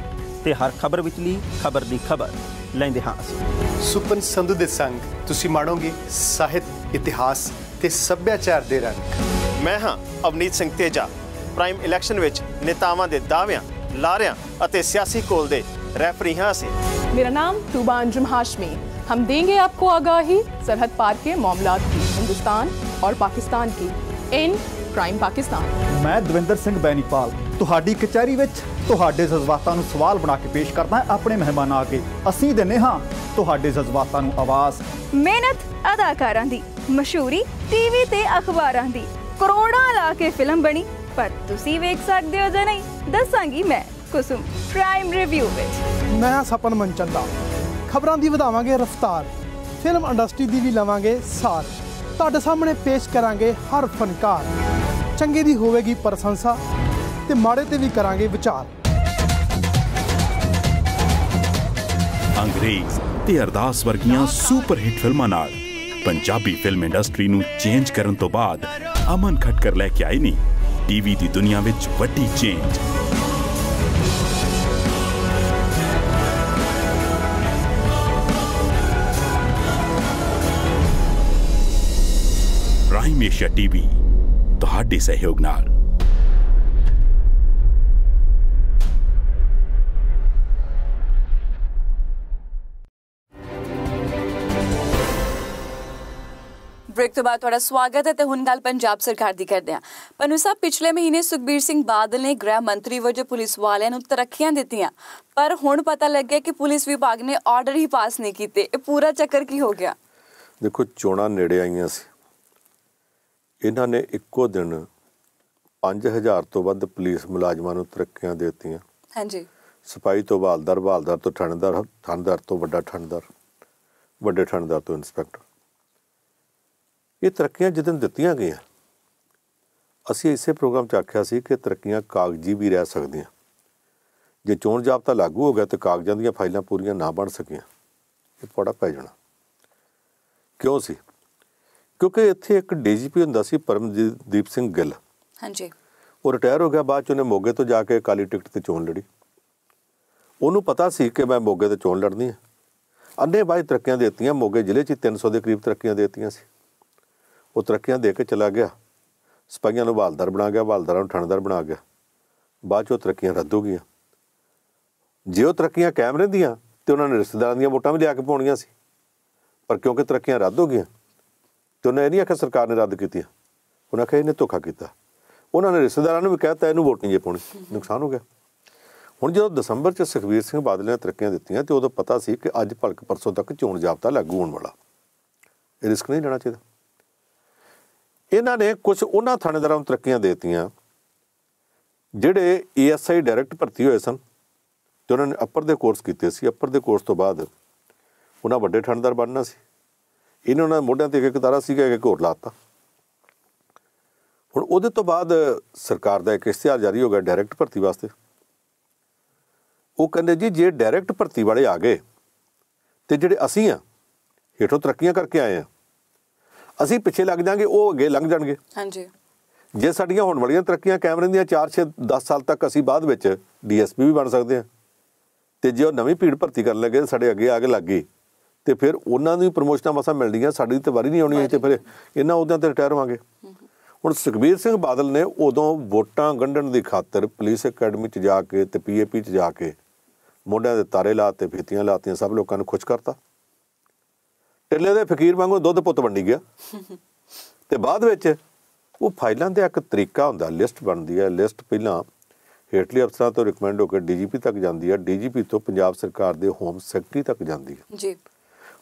ਤੇ ਹਰ ਖਬਰ ਵਿਚਲੀ ਖਬਰ ਦੀ ਖਬਰ ਲੈਂਦੇ ਹਾਂ ਅਸੀਂ ਸੁਪਨ ਸੰਧੂ ਦੇ ਸੰਗ ਤੁਸੀਂ ਮਾਣੋਗੇ ਸਾਹਿਤ ਇਤਿਹਾਸ ਤੇ ਸੱਭਿਆਚਾਰ ਦੇ ਰੰਗ ਮੈਂ ਹਾਂ ਅਵਨੀਤ ਸਿੰਘ ਤੇਜਾ ਪ੍ਰਾਈਮ ਇਲੈਕਸ਼ਨ ਵਿੱਚ ਨੇਤਾਵਾਂ ਦੇ ਦਾਅਵਿਆਂ ਲਾਰਿਆਂ ਅਤੇ ਸਿਆਸੀ ਕੋਲ ਦੇ ਰੈਫਰੀ ਹਾਂ ਅਸੀਂ
ਮੇਰਾ ਨਾਮ टूबा ਜਮ ਹਾਸ਼ਮੀ ਹਮ ਦੇਂਗੇ ਆਪਕੋ ਆਗਾਹੀ ਸਰਹੱਦ ਪਾਰ ਕੇ ਮਾਮਲਾਤ ਦੀ ਹਿੰਦੁਸਤਾਨ ਔਰ ਪਾਕਿਸਤਾਨ ਕੀ ਇਨ ਪ੍ਰਾਈਮ ਪਾਕਿਸਤਾਨ
ਮੈਂ ਦਵਿੰਦਰ ਸਿੰਘ ਬੈਨੀਪਾਲ ਤੁਹਾਡੀ ਕਚਹਿਰੀ ਵਿੱਚ ਤੁਹਾਡੇ ਜਜ਼ਬਾਤਾਂ ਨੂੰ ਸਵਾਲ ਬਣਾ ਕੇ ਪੇਸ਼ ਕਰਦਾ ਆਪਣੇ ਮਹਿਮਾਨਾਂ ਅੱਗੇ ਅਸੀਂ ਦਿੰਨੇ ਹਾਂ ਤੁਹਾਡੇ ਜਜ਼ਬਾਤਾਂ ਨੂੰ ਆਵਾਜ਼
ਮਿਹਨਤ ਅਦਾਕਾਰਾਂ ਦੀ ਮਸ਼ਹੂਰੀ ਟੀਵੀ ਤੇ ਅਖਬਾਰਾਂ ਦੀ ਕਰੋੜਾਂ ਲਾ ਕੇ ਫਿਲਮ ਬਣੀ ਪਰ ਤੁਸੀਂ ਵੇਖ ਸਕਦੇ ਹੋ ਜਾਂ ਨਹੀਂ ਦੱਸਾਂਗੀ ਮੈਂ ਕੁਸਮ ਪ੍ਰਾਈਮ ਰਿਵਿਊ
ਵਿੱਚ ਮੈਂ ਸਪਨ ਮੰਚੰਦਾ ਖਬਰਾਂ ਦੀ ਵਧਾਵਾਂਗੇ ਰਫ਼ਤਾਰ ਫਿਲਮ ਇੰਡਸਟਰੀ ਦੀ ਵੀ ਲਵਾਂਗੇ ਸਾਰ ਤੁਹਾਡੇ ਸਾਹਮਣੇ ਪੇਸ਼ ਕਰਾਂਗੇ ਹਰ ਫਨਕਾਰ ਚੰਗੇ ਦੀ ਹੋਵੇਗੀ ਪ੍ਰਸ਼ੰਸਾ ਤੇ ਮਾੜੇ ਤੇ ਵੀ ਕਰਾਂਗੇ ਵਿਚਾਰ ਅੰਗਰੇਜ਼ ਤੇ ਅਰਦਾਸ ਵਰਗੀਆਂ ਸੁਪਰ ਹਿੱਟ ਫਿਲਮਾਂ ਨਾਲ ਪੰਜਾਬੀ ਫਿਲਮ ਇੰਡਸਟਰੀ ਨੂੰ ਚੇਂਜ ਕਰਨ ਤੋਂ ਬਾਅਦ ਅਮਨ ਖਟਕਰ ਲੈ ਕੇ ਆਈ ਨਹੀਂ ਟੀਵੀ ਦੀ ਦੁਨੀਆ ਵਿੱਚ ਵੱਡੀ ਚੇਂਜ ਪ੍ਰਾਈਮ ਏਸ਼ੀਆ ਟੀਵੀ ਤੁਹਾਡੇ ਸਹਿਯੋਗ ਨਾਲ
ਬ੍ਰੇਕ ਤੋਂ ਬਾਅਦ ਤੁਹਾਡਾ ਸਵਾਗਤ ਹੈ ਤੇ ਹੁਣ ਗੱਲ ਪੰਜਾਬ ਸਰਕਾਰ ਦੀ ਕਰਦੇ ਹਾਂ ਪਨੂ ਸਾਹਿਬ ਪਿਛਲੇ ਮਹੀਨੇ ਸੁਖਬੀਰ ਸਿੰਘ ਬਾਦਲ ਨੇ ਗ੍ਰਹਿ ਮੰਤਰੀ ਵਜੋਂ ਪੁਲਿਸ ਵਾਲਿਆਂ ਨੂੰ ਤਰੱਕੀਆਂ ਦਿੱਤੀਆਂ ਪਰ ਹੁਣ ਪਤਾ ਲੱਗਿਆ ਕਿ ਪੁਲਿਸ ਵਿਭਾਗ ਨੇ ਆਰਡਰ ਹੀ ਪਾਸ ਨਹੀਂ ਕੀਤੇ ਇਹ ਪੂਰਾ ਚੱਕਰ ਕੀ ਹੋ ਗਿਆ
ਦੇਖੋ ਚੋਣਾਂ ਨੇੜੇ ਆਈਆਂ ਸੀ ਇਹਨਾਂ ਨੇ ਇੱਕੋ ਦਿਨ 5000 ਤੋਂ ਵੱਧ ਪੁਲਿਸ ਮੁਲਾਜ਼ਮਾਂ ਨੂੰ ਤਰੱਕੀਆਂ ਦਿੱਤੀਆਂ ਹਾਂਜੀ ਸਿਪਾਹੀ ਤੋਂ ਬਾਲਦਰ ਬਾਲਦਰ ਤੋਂ ਠੰਡਰ ਠੰਡਰ ਤੋਂ ਵੱਡਾ ਠੰਡਰ ਵੱਡੇ ਠੰਡਰ ਤੋਂ ਇੰਸਪੈਕਟਰ ਇਹ ਤਰੱਕੀਆਂ ਜਦੋਂ ਦਿੱਤੀਆਂ ਗਈਆਂ ਅਸੀਂ ਇਸੇ ਪ੍ਰੋਗਰਾਮ 'ਚ ਆਖਿਆ ਸੀ ਕਿ ਤਰੱਕੀਆਂ ਕਾਗਜ਼ੀ ਵੀ ਰਹਿ ਸਕਦੀਆਂ ਜੇ ਚੋਣ ਜਾਬਤਾ ਲਾਗੂ ਹੋ ਗਿਆ ਤਾਂ ਕਾਗਜ਼ਾਂ ਦੀਆਂ ਫਾਈਲਾਂ ਪੂਰੀਆਂ ਨਾ ਬਣ ਸਕੀਆਂ ਇਹ ਪੜਾ ਪੈ ਜਾਣਾ ਕਿਉਂ ਸੀ ਕਿਉਂਕਿ ਇੱਥੇ ਇੱਕ ਡੀਜੀਪੀ ਹੁੰਦਾ ਸੀ ਪਰਮਦੀਪ ਸਿੰਘ ਗਿੱਲ ਹਾਂਜੀ ਉਹ ਰਿਟਾਇਰ ਹੋ ਗਿਆ ਬਾਅਦ ਚ ਉਹਨੇ ਮੋਗੇ ਤੋਂ ਜਾ ਕੇ ਕਾਲੀ ਟਿਕਟ ਤੇ ਚੋਣ ਲੜੀ ਉਹਨੂੰ ਪਤਾ ਸੀ ਕਿ ਮੈਂ ਮੋਗੇ ਤੇ ਚੋਣ ਲੜਨੀ ਹੈ ਅੰਨੇ ਬਾਈ ਤਰੱਕੀਆਂ ਦਿੱਤੀਆਂ ਮੋਗੇ ਜ਼ਿਲ੍ਹੇ 'ਚ 300 ਦੇ ਕਰੀਬ ਤਰੱਕੀਆਂ ਦਿੱਤੀਆਂ ਸੀ ਉਹ ਤਰੱਕੀਆਂ ਦੇ ਕੇ ਚਲਾ ਗਿਆ ਸਿਪਾਹੀਆਂ ਨੂੰ ਹਵਾਲਦਾਰ ਬਣਾ ਗਿਆ ਹਵਾਲਦਾਰਾਂ ਨੂੰ ਥਾਣੇਦਾਰ ਬਣਾ ਗਿਆ ਬਾਅਦ 'ਚ ਉਹ ਤਰੱਕੀਆਂ ਰੱਦ ਹੋ ਗਈਆਂ ਜੇ ਉਹ ਤਰੱਕੀਆਂ ਕੈਮਰੇ ਰਹਿੰਦੀਆਂ ਤੇ ਉਹਨਾਂ ਨੇ ਰਿਸ਼ਤੇਦਾਰਾਂ ਦੀਆਂ ਵੋਟਾਂ ਵੀ ਲਿਆ ਕੇ ਪਾਉਣੀਆਂ ਸੀ ਪਰ ਕਿਉਂਕਿ ਤਰੱਕੀਆਂ ਰੱਦ ਹੋ ਗਈਆਂ ਤੇ ਉਹਨੇ ਇਹ ਨਹੀਂ ਆਖਿਆ ਸਰਕਾਰ ਨੇ ਰੱਦ ਕੀਤੀ ਉਹਨਾਂ ਆਖਿਆ ਇਹਨੇ ਧੋਖਾ ਕੀਤਾ ਉਹਨਾਂ ਨੇ ਰਿਸ਼ਤੇਦਾਰਾਂ ਨੂੰ ਵੀ ਕਹਿਤਾ ਇਹਨੂੰ ਵੋਟ ਨਹੀਂ ਜੇ ਪਾਉਣੀ ਨੁਕਸਾਨ ਹੋ ਗਿਆ ਹੁਣ ਜਦੋਂ ਦਸੰਬਰ 'ਚ ਸੁਖਵੀਰ ਸਿੰਘ ਬਾਦਲ ਨੇ ਤਰੱਕੀਆਂ ਦਿੱਤੀਆਂ ਤੇ ਉਦੋਂ ਪਤਾ ਸੀ ਕਿ ਅੱਜ ਭਲਕ ਪਰਸੋਂ ਤੱਕ ਚੋਣ ਜਾਬਤਾ ਲਾਗੂ ਹੋਣ ਵਾਲਾ ਇਹ ਰਿਸਕ ਨਹੀਂ ਲੈਣਾ ਚਾਹੀਦਾ ਇਹਨਾਂ ਨੇ ਕੁਝ ਉਹਨਾਂ ਥਾਣੇਦਾਰਾਂ ਨੂੰ ਤਰੱਕੀਆਂ ਦਿੱਤੀਆਂ ਜਿਹੜੇ ਏਐਸਆਈ ਡਾਇਰੈਕਟ ਭਰਤੀ ਹੋਏ ਸਨ ਤੇ ਉਹਨਾਂ ਨੇ ਅਪਰ ਦੇ ਕੋਰਸ ਕੀਤੇ ਸੀ ਅਪਰ ਦੇ ਕੋਰਸ ਤੋਂ ਬਾਅਦ ਉਹਨਾਂ ਵੱਡੇ ਥਾਣੇਦਾਰ ਬਣਨਾ ਸੀ ਇਹਨਾਂ ਨੇ ਮੋਢਿਆਂ ਤੇ ਇੱਕ ਤਾਰਾ ਸੀਗਾ ਇੱਕ ਹੋਰ ਲਾਤਾ ਹੁਣ ਉਹਦੇ ਤੋਂ ਬਾਅਦ ਸਰਕਾਰ ਦਾ ਇੱਕ ਇਸ਼ਤਿਹਾਰ ਜਾਰੀ ਹੋ ਗਿਆ ਡਾਇਰੈਕਟ ਭਰਤੀ ਵਾਸਤੇ ਉਹ ਕਹਿੰਦੇ ਜੀ ਜੇ ਡਾਇਰੈਕਟ ਭਰਤੀ ਵਾਲੇ ਆ ਗਏ ਤੇ ਜਿਹੜੇ ਅਸੀਂ ਆ ਹੇਠੋਂ ਤਰੱਕੀਆਂ ਕਰਕੇ ਆਏ ਆ ਅਸੀਂ ਪਿੱਛੇ ਲੱਗ ਜਾਾਂਗੇ ਉਹ ਅੱਗੇ ਲੰਘ ਜਾਣਗੇ ਹਾਂਜੀ ਜੇ ਸਾਡੀਆਂ ਹੋਣ ਵਾਲੀਆਂ ਤਰੱਕੀਆਂ ਕੈਮਰੇ ਦੀਆਂ 4 6 10 ਸਾਲ ਤੱਕ ਅਸੀਂ ਬਾਅਦ ਵਿੱਚ ਡੀਐਸਪੀ ਵੀ ਬਣ ਸਕਦੇ ਆ ਤੇ ਜੇ ਉਹ ਨਵੀਂ ਪੀੜ ਭਰਤੀ ਕਰਨ ਲੱਗੇ ਸਾਡੇ ਅੱਗੇ ਆ ਕੇ ਲੱਗ ਗਈ ਤੇ ਫਿਰ ਉਹਨਾਂ ਵੀ ਪ੍ਰਮੋਸ਼ਨਾਂ ਵਾਸਾ ਮਿਲਣੀਆਂ ਸਾਡੀ ਤੇ ਵਾਰੀ ਨਹੀਂ ਆਉਣੀ ਤੇ ਫਿਰ ਇਹਨਾਂ ਉਹਦਿਆਂ ਤੇ ਰਿਟਾਇਰ ਹੋਵਾਂਗੇ ਹੁਣ ਸੁਖਬੀਰ ਸਿੰਘ ਬਾਦਲ ਨੇ ਉਦੋਂ ਵੋਟਾਂ ਗੰਢਣ ਦੀ ਖਾਤਰ ਪੁਲਿਸ ਅਕੈਡਮੀ 'ਚ ਜਾ ਕੇ ਤੇ ਪੀਏਪੀ 'ਚ ਜਾ ਕੇ ਮੋਢਿਆਂ ਦੇ ਤਾਰੇ ਲਾਤੇ ਫੀਤੀਆਂ ਲਾਤੀਆਂ ਸਭ ਲੋਕਾਂ ਨੂੰ ਖੁਸ਼ ਕਰਤਾ ਟਿੱਲੇ ਦੇ ਫਕੀਰ ਵਾਂਗੂ ਦੁੱਧ ਪੁੱਤ ਵੰਡੀ ਗਿਆ ਤੇ ਬਾਅਦ ਵਿੱਚ ਉਹ ਫਾਈਲਾਂ ਦੇ ਇੱਕ ਤਰੀਕਾ ਹੁੰਦਾ ਲਿਸਟ ਬਣਦੀ ਹੈ ਲਿਸਟ ਪਹਿਲਾਂ ਹੇਟਲੀ ਅਫਸਰਾਂ ਤੋਂ ਰਿਕਮੈਂਡ ਹੋ ਕੇ ਡੀਜੀਪੀ ਤੱਕ ਜਾਂਦੀ ਹੈ ਡੀਜੀਪੀ ਤੋਂ ਪੰਜਾਬ ਸਰਕਾਰ ਦੇ ਹੋਮ ਸੈਕਟਰੀ ਤੱਕ ਜਾਂਦੀ ਹੈ ਜੀ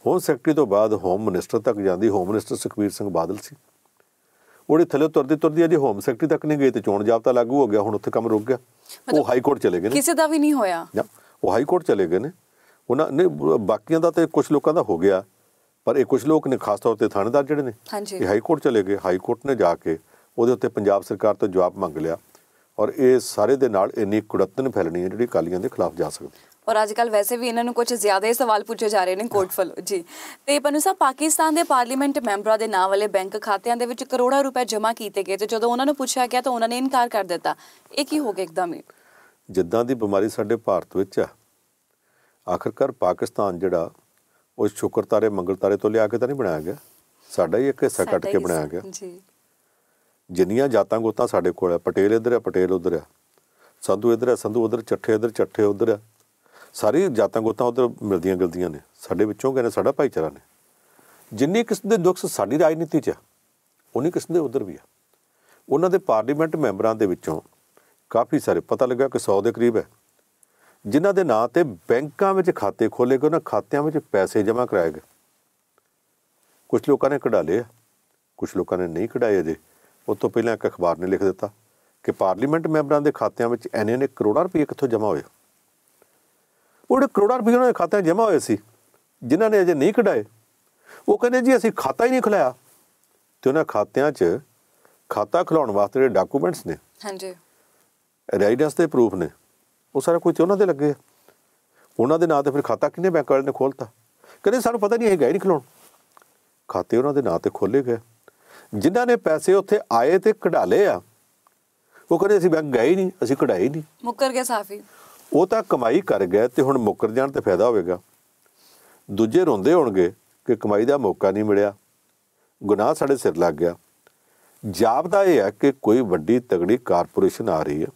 ਹੋਮ ਸੈਕਟਰੀ ਤੋਂ ਬਾਅਦ ਹੋਮ ਮਿਨਿਸਟਰ ਤੱਕ ਜਾਂਦੀ ਹੋਮ ਮਿਨਿਸਟਰ ਸੁਖਵੀਰ ਸਿੰਘ ਬਾਦਲ ਸੀ ਉਹਦੇ ਥੱਲੇ ਤੁਰਦੀ ਤੁਰਦੀ ਅਜੇ ਹੋਮ ਸੈਕਟਰੀ ਤੱਕ ਨਹੀਂ ਗਏ ਤੇ ਚੋਣ ਜਾਬਤਾ ਲਾਗੂ ਹੋ ਗਿਆ ਹੁਣ ਉੱਥੇ ਕੰਮ ਰੁਕ ਗਿਆ ਉਹ ਹਾਈ ਕੋਰਟ ਚਲੇ ਗਏ ਨੇ ਕਿਸੇ
ਦਾ ਵੀ ਨਹੀਂ ਹੋਇਆ
ਉਹ ਹਾਈ ਕੋਰਟ ਚਲੇ ਗਏ ਨੇ ਉਹਨਾਂ ਨੇ ਬਾਕੀਆਂ ਦਾ ਤੇ ਕੁਝ ਲੋਕਾਂ ਦਾ ਹੋ ਗਿਆ ਪਰ ਇਹ ਕੁਝ ਲੋਕ ਨੇ ਖਾਸ ਤੌਰ ਤੇ ਥਾਣੇਦਾਰ ਜਿਹੜੇ ਨੇ ਇਹ ਹਾਈ ਕੋਰਟ ਚਲੇ ਗਏ ਹਾਈ ਕੋਰਟ ਨੇ ਜਾ ਕੇ ਉਹਦੇ ਉੱਤੇ ਪੰਜਾਬ ਸਰਕਾਰ ਤੋਂ ਜਵਾਬ ਮੰਗ ਲਿਆ ਔਰ ਇਹ ਸਾਰੇ ਦੇ ਨਾਲ ਇੰਨੀ ਕੁੜੱਤਨ ਫੈਲਣੀ ਹੈ ਜਿਹੜੀ ਕਾਲੀਆਂ ਦੇ ਖਿਲਾਫ ਜਾ ਸਕਦੀ ਹੈ
ਔਰ ਅੱਜ ਕੱਲ ਵੈਸੇ ਵੀ ਇਹਨਾਂ ਨੂੰ ਕੁਝ ਜ਼ਿਆਦਾ ਹੀ ਸਵਾਲ ਪੁੱਛੇ ਜਾ ਰਹੇ ਨੇ ਕੋਰਟ ਵੱਲੋਂ ਜੀ ਤੇ ਪਨੂ ਸਾਹਿਬ ਪਾਕਿਸਤਾਨ ਦੇ ਪਾਰਲੀਮੈਂਟ ਮੈਂਬਰਾਂ ਦੇ ਨਾਂ ਵਾਲੇ ਬੈਂਕ ਖਾਤਿਆਂ ਦੇ ਵਿੱਚ ਕਰੋੜਾਂ ਰੁਪਏ ਜਮ੍ਹਾਂ ਕੀਤੇ ਗਏ ਤੇ ਜਦੋਂ ਉਹਨਾਂ ਨੂੰ ਪੁੱਛਿਆ ਗਿਆ ਤਾਂ ਉਹਨਾਂ ਨੇ ਇਨਕਾਰ ਕਰ ਦਿੱਤਾ ਇਹ ਕੀ ਹੋ ਗਿਆ ਇੱਕਦਮ ਹੀ
ਜਿੱਦਾਂ ਦੀ ਬਿਮਾਰੀ ਸਾਡੇ ਭਾਰਤ ਵਿੱਚ ਆ ਆਖਰਕਾਰ ਪਾਕਿਸਤਾਨ ਜਿਹੜਾ ਉਹ ਸ਼ੁਕਰਤਾਰੇ ਮੰਗਲਤਾਰੇ ਤੋਂ ਲਿਆ ਕੇ ਤਾਂ ਨਹੀਂ ਬਣਾਇਆ ਗਿਆ ਸਾਡਾ ਹੀ ਇੱਕ ਹਿੱਸਾ ਕੱਟ ਕੇ ਬਣਾਇਆ ਗਿਆ ਜੀ ਜਿੰਨੀਆਂ ਜਾਤਾਂ ਗੋਤਾਂ ਸਾਡੇ ਕੋਲ ਹੈ ਪਟੇਲ ਇਧਰ ਹੈ ਪਟੇਲ ਉਧਰ ਹੈ ਸੰਧੂ ਇਧਰ ਹੈ ਸੰਧੂ ਉਧਰ ਚੱਠੇ ਇਧਰ ਚੱਠੇ ਉਧਰ ਹੈ ਸਾਰੀ ਜਾਤਾਂ ਗੋਤਾਂ ਉਧਰ ਮਿਲਦੀਆਂ ਗਿਲਦੀਆਂ ਨੇ ਸਾਡੇ ਵਿੱਚੋਂ ਕਹਿੰਦੇ ਸਾਡਾ ਭਾਈਚਾਰਾ ਨੇ ਜਿੰਨੀ ਕਿਸਮ ਦੇ ਦੁੱਖ ਸਾਡੀ ਰਾਜਨੀਤੀ 'ਚ ਉਨੀ ਕਿਸਮ ਦੇ ਉਧਰ ਵੀ ਆ ਉਹਨਾਂ ਦੇ ਪਾਰਲੀਮੈਂਟ ਮੈਂਬਰਾਂ ਦੇ ਵਿੱਚੋਂ ਕਾਫੀ ਸਾਰੇ ਪਤਾ ਲੱਗਾ ਕਿ 100 ਦੇ ਕਰੀਬ ਹੈ ਜਿਨ੍ਹਾਂ ਦੇ ਨਾਂ ਤੇ ਬੈਂਕਾਂ ਵਿੱਚ ਖਾਤੇ ਖੋਲੇ ਗਏ ਉਹਨਾਂ ਖਾਤਿਆਂ ਵਿੱਚ ਪੈਸੇ ਜਮ੍ਹਾਂ ਕਰਾਏ ਗਏ ਕੁਝ ਲੋਕਾਂ ਨੇ ਕਢਾ ਲਏ ਕੁਝ ਲੋਕਾਂ ਨੇ ਨਹੀਂ ਕਢਾਏ ਅਜੇ ਉਸ ਤੋਂ ਪਹਿਲਾਂ ਇੱਕ ਅਖਬਾਰ ਨੇ ਲਿਖ ਦਿੱਤਾ ਕਿ ਪਾਰਲੀਮੈਂਟ ਮੈਂਬਰਾਂ ਦੇ ਖਾਤਿਆਂ ਵਿੱਚ ਐਨੇ ਨੇ ਕਰੋੜਾਂ ਰੁਪਏ ਕਿੱਥੋਂ ਜਮ੍ਹਾਂ ਹੋਏ ਉਹ ਜਿਹੜੇ ਕਰੋੜਾਂ ਰੁਪਏ ਉਹਨਾਂ ਦੇ ਖਾਤਿਆਂ ਜਮ੍ਹਾਂ ਹੋਏ ਸੀ ਜਿਨ੍ਹਾਂ ਨੇ ਅਜੇ ਨਹੀਂ ਕਢਾਏ ਉਹ ਕਹਿੰਦੇ ਜੀ ਅਸੀਂ ਖਾਤਾ ਹੀ ਨਹੀਂ ਖੁਲਾਇਆ ਤੇ ਉਹਨਾਂ ਖਾਤਿਆਂ 'ਚ ਖਾਤਾ ਖੁਲਾਉਣ ਵਾਸਤੇ ਜਿਹੜੇ ਡਾਕੂਮੈਂਟਸ ਨੇ ਹਾਂਜੀ ਰੈਜ਼ੀਡੈਂਸ ਦੇ ਪ੍ਰੂਫ ਨੇ ਉਹ ਸਾਰਾ ਕੁਝ ਉਹਨਾਂ ਦੇ ਲੱਗੇ ਉਹਨਾਂ ਦੇ ਨਾਂ ਤੇ ਫਿਰ ਖਾਤਾ ਕਿੰਨੇ ਬੈਂਕ ਵਾਲੇ ਨੇ ਖੋਲਤਾ ਕਹਿੰਦੇ ਸਾਨੂੰ ਪਤਾ ਨਹੀਂ ਇਹ ਗਏ ਨਹੀਂ ਖਲਾਉਣ ਖਾਤੇ ਉਹਨਾਂ ਦੇ ਨਾਂ ਤੇ ਖੋਲੇ ਗਏ ਜਿਨ੍ਹਾਂ ਨੇ ਪੈਸੇ ਉੱਥੇ ਆਏ ਤੇ ਕਢਾ ਲਏ ਆ ਉਹ ਕਹਿੰਦੇ ਅਸੀਂ ਬੈਂਕ ਗਏ ਨਹੀਂ ਅਸੀਂ ਕਢਾਏ ਨਹੀਂ
ਮੁੱਕਰ ਗਿਆ ਸਾਫੀ
ਉਹ ਤਾਂ ਕਮਾਈ ਕਰ ਗਏ ਤੇ ਹੁਣ ਮੁੱਕਰ ਜਾਣ ਤੇ ਫਾਇਦਾ ਹੋਵੇਗਾ ਦੂਜੇ ਰੋਂਦੇ ਹੋਣਗੇ ਕਿ ਕਮਾਈ ਦਾ ਮੌਕਾ ਨਹੀਂ ਮਿਲਿਆ ਗੁਨਾਹ ਸਾਡੇ ਸਿਰ ਲੱਗ ਗਿਆ ਜਾਪਦਾ ਇਹ ਹੈ ਕਿ ਕੋਈ ਵੱਡੀ ਤਗੜੀ ਕਾਰਪੋਰੇਸ਼ਨ ਆ ਰਹੀ ਹੈ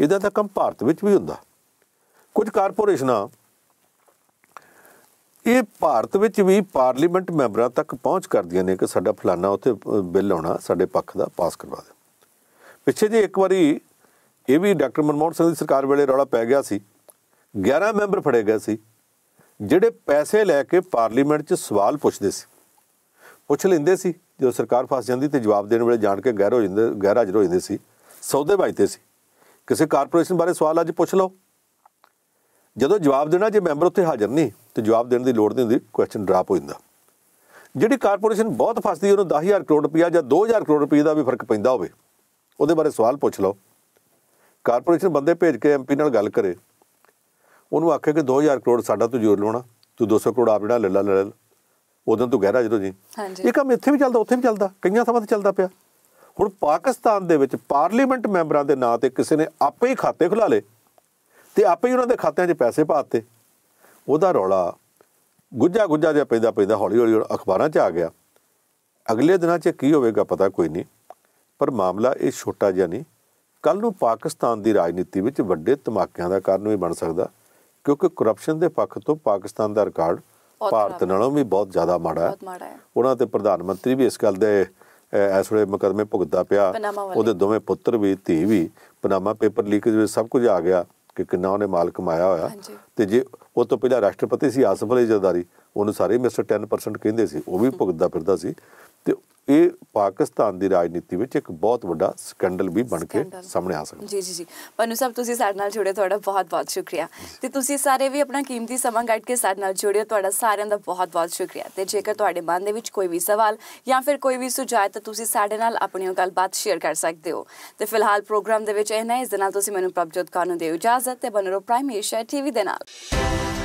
ਇਹਦਾ ਤਾਂ ਕੰਮ ਭਾਰਤ ਵਿੱਚ ਵੀ ਹੁੰਦਾ ਕੁਝ ਕਾਰਪੋਰੇਸ਼ਨਾਂ ਇਹ ਭਾਰਤ ਵਿੱਚ ਵੀ ਪਾਰਲੀਮੈਂਟ ਮੈਂਬਰਾਂ ਤੱਕ ਪਹੁੰਚ ਕਰਦੀਆਂ ਨੇ ਕਿ ਸਾਡਾ ਫਲਾਨਾ ਉੱਥੇ ਬਿੱਲ ਆਉਣਾ ਸਾਡੇ ਪੱਖ ਦਾ ਪਾਸ ਕਰਵਾ ਦੇ ਪਿੱਛੇ ਜੇ ਇੱਕ ਵਾਰੀ ਇਹ ਵੀ ਡਾਕਟਰ ਮਨਮੋਹਨ ਸਿੰਘ ਦੀ ਸਰਕਾਰ ਵੇਲੇ ਰੌਲਾ ਪੈ ਗਿਆ ਸੀ 11 ਮੈਂਬਰ ਫੜੇ ਗਏ ਸੀ ਜਿਹੜੇ ਪੈਸੇ ਲੈ ਕੇ ਪਾਰਲੀਮੈਂਟ 'ਚ ਸਵਾਲ ਪੁੱਛਦੇ ਸੀ ਪੁੱਛ ਲੈਂਦੇ ਸੀ ਜਦੋਂ ਸਰਕਾਰ ਫਸ ਜਾਂਦੀ ਤੇ ਜਵਾਬ ਦੇਣ ਵੇਲੇ ਜਾਣ ਕੇ ਗੈਰ ਹੋ ਜਾਂਦੇ ਗੈਰ ਹਾਜ਼ਰ ਹੋ ਜਾਂਦੇ ਸੀ ਸੌਦੇ ਵਜਦੇ ਸੀ ਕਿਸੇ ਕਾਰਪੋਰੇਸ਼ਨ ਬਾਰੇ ਸਵਾਲ ਅੱਜ ਪੁੱਛ ਲਓ ਜਦੋਂ ਜਵਾਬ ਦੇਣਾ ਜੇ ਮੈਂਬਰ ਉੱਥੇ ਹਾਜ਼ਰ ਨਹੀਂ ਤੇ ਜਵਾਬ ਦੇਣ ਦੀ ਲੋੜ ਨਹੀਂ ਹੁੰਦੀ ਕੁਐਸਚਨ ਡਰਾਪ ਹੋ ਜਾਂਦਾ ਜਿਹੜੀ ਕਾਰਪੋਰੇਸ਼ਨ ਬਹੁਤ ਫਸਦੀ ਉਹਨੂੰ 10000 ਕਰੋੜ ਰੁਪਇਆ ਜਾਂ 2000 ਕਰੋੜ ਰੁਪਇਆ ਦਾ ਵੀ ਫਰਕ ਪੈਂਦਾ ਹੋਵੇ ਉਹਦੇ ਬਾਰੇ ਸਵਾਲ ਪੁੱਛ ਲਓ ਕਾਰਪੋਰੇਸ਼ਨ ਬੰਦੇ ਭੇਜ ਕੇ ਐਮਪੀ ਨਾਲ ਗੱਲ ਕਰੇ ਉਹਨੂੰ ਆਖੇ ਕਿ 2000 ਕਰੋੜ ਸਾਡਾ ਤੂੰ ਜ਼ੋਰ ਲਾਉਣਾ ਤੂੰ 200 ਕਰੋੜ ਆਪ ਜਿਹੜਾ ਲੱਲਾ ਲੱਲ ਉਦੋਂ ਤੂੰ ਗਹਿਰਾ ਜਦੋਂ ਜੀ ਇਹ ਕੰਮ ਇੱਥੇ ਵੀ ਚੱਲਦਾ ਉੱਥੇ ਵੀ ਚੱਲਦਾ ਕਈਆਂ ਥਾਵਾਂ ਤੇ ਚੱਲਦਾ ਪਿਆ ਹੁਣ ਪਾਕਿਸਤਾਨ ਦੇ ਵਿੱਚ ਪਾਰਲੀਮੈਂਟ ਮੈਂਬਰਾਂ ਦੇ ਨਾਂ ਤੇ ਕਿਸੇ ਨੇ ਆਪੇ ਹੀ ਖਾਤੇ ਖੁਲਾ ਲਏ ਤੇ ਆਪੇ ਹੀ ਉਹਨਾਂ ਦੇ ਖਾਤਿਆਂ 'ਚ ਪੈਸੇ ਪਾਤੇ ਉਹਦਾ ਰੌਲਾ ਗੁੱਜਾ ਗੁੱਜਾ ਜਿਹਾ ਪੈਦਾ ਪੈਦਾ ਹੌਲੀ ਹੌਲੀ ਅਖਬਾਰਾਂ 'ਚ ਆ ਗਿਆ ਅਗਲੇ ਦਿਨਾਂ 'ਚ ਕੀ ਹੋਵੇਗਾ ਪਤਾ ਕੋਈ ਨਹੀਂ ਪਰ ਮਾਮਲਾ ਇਹ ਛੋਟਾ ਜਿਹਾ ਨਹੀਂ ਕੱਲ ਨੂੰ ਪਾਕਿਸਤਾਨ ਦੀ ਰਾਜਨੀਤੀ ਵਿੱਚ ਵੱਡੇ ਧਮਾਕਿਆਂ ਦਾ ਕਾਰਨ ਵੀ ਬਣ ਸਕਦਾ ਕਿਉਂਕਿ ਕਰਪਸ਼ਨ ਦੇ ਪੱਖ ਤੋਂ ਪਾਕਿਸਤਾਨ ਦਾ ਰਿਕਾਰਡ ਭਾਰਤ ਨਾਲੋਂ ਵੀ ਬਹੁਤ ਜ਼ਿਆਦਾ ਮਾੜਾ ਹੈ ਉਹਨਾਂ ਤੇ ਪ੍ਰਧਾਨ ਮੰਤਰੀ ਵੀ ਇਸ ਗੱਲ ਦੇ ਇਸ ਵੇਲੇ ਮੁਕਦਮੇ ਭੁਗਤਦਾ ਪਿਆ ਉਹਦੇ ਦੋਵੇਂ ਪੁੱਤਰ ਵੀ ਧੀ ਵੀ ਪਨਾਮਾ ਪੇਪਰ ਲੀਕੇਜ ਵਿੱਚ ਸਭ ਕੁਝ ਆ ਗਿਆ ਕਿ ਕਿੰਨਾ ਉਹਨੇ ਮਾਲ ਕਮਾਇਆ ਹੋਇਆ ਤੇ ਜੇ ਉਹ ਤੋਂ ਪਹਿਲਾਂ ਰਾਸ਼ਟਰਪਤੀ ਸੀ ਆਸਫ ਅਲੀ ਜ਼ਰਦਾਰੀ ਉਹਨੂੰ ਸਾਰੇ ਮਿਸਟਰ 10% ਕਹਿੰਦੇ ਸੀ ਉਹ ਵੀ ਭੁਗਤਦਾ ਫਿਰਦਾ ਸੀ ਤੇ ਇਹ ਪਾਕਿਸਤਾਨ ਦੀ ਰਾਜਨੀਤੀ ਵਿੱਚ ਇੱਕ ਬਹੁਤ ਵੱਡਾ ਸਕੈਂਡਲ ਵੀ ਬਣ ਕੇ ਸਾਹਮਣੇ ਆ ਸਕਦਾ ਜੀ
ਜੀ ਜੀ ਪਨੂ ਸਾਹਿਬ ਤੁਸੀਂ ਸਾਡੇ ਨਾਲ ਜੁੜੇ ਤੁਹਾਡਾ ਬਹੁਤ ਬਹੁਤ ਸ਼ੁਕਰੀਆ ਤੇ ਤੁਸੀਂ ਸਾਰੇ ਵੀ ਆਪਣਾ ਕੀਮਤੀ ਸਮਾਂ ਕੱਢ ਕੇ ਸਾਡੇ ਨਾਲ ਜੁੜੇ ਤੁਹਾਡਾ ਸਾਰਿਆਂ ਦਾ ਬਹੁਤ ਬਹੁਤ ਸ਼ੁਕਰੀਆ ਤੇ ਜੇਕਰ ਤੁਹਾਡੇ ਮਨ ਦੇ ਵਿੱਚ ਕੋਈ ਵੀ ਸਵਾਲ ਜਾਂ ਫਿਰ ਕੋਈ ਵੀ ਸੁਝਾਅ ਤਾਂ ਤੁਸੀਂ ਸਾਡੇ ਨਾਲ ਆਪਣੀ ਗੱਲਬਾਤ ਸ਼ੇਅਰ ਕਰ ਸਕਦੇ ਹੋ ਤੇ ਫਿਲਹਾਲ ਪ੍ਰੋਗਰਾਮ ਦੇ ਵਿੱਚ ਇਹ ਨਾ ਇਸ ਦੇ ਨਾਲ ਤੁਸੀਂ ਮੈਨੂੰ ਪ੍ਰਭਜੋਤ ਕਾਨੂੰ ਦੇ ਇਜਾਜ਼ਤ ਤੇ ਬਨਰੋ ਪ੍ਰਾਈਮ ਏਸ਼ੀਆ ਟੀਵੀ ਦੇ ਨਾਲ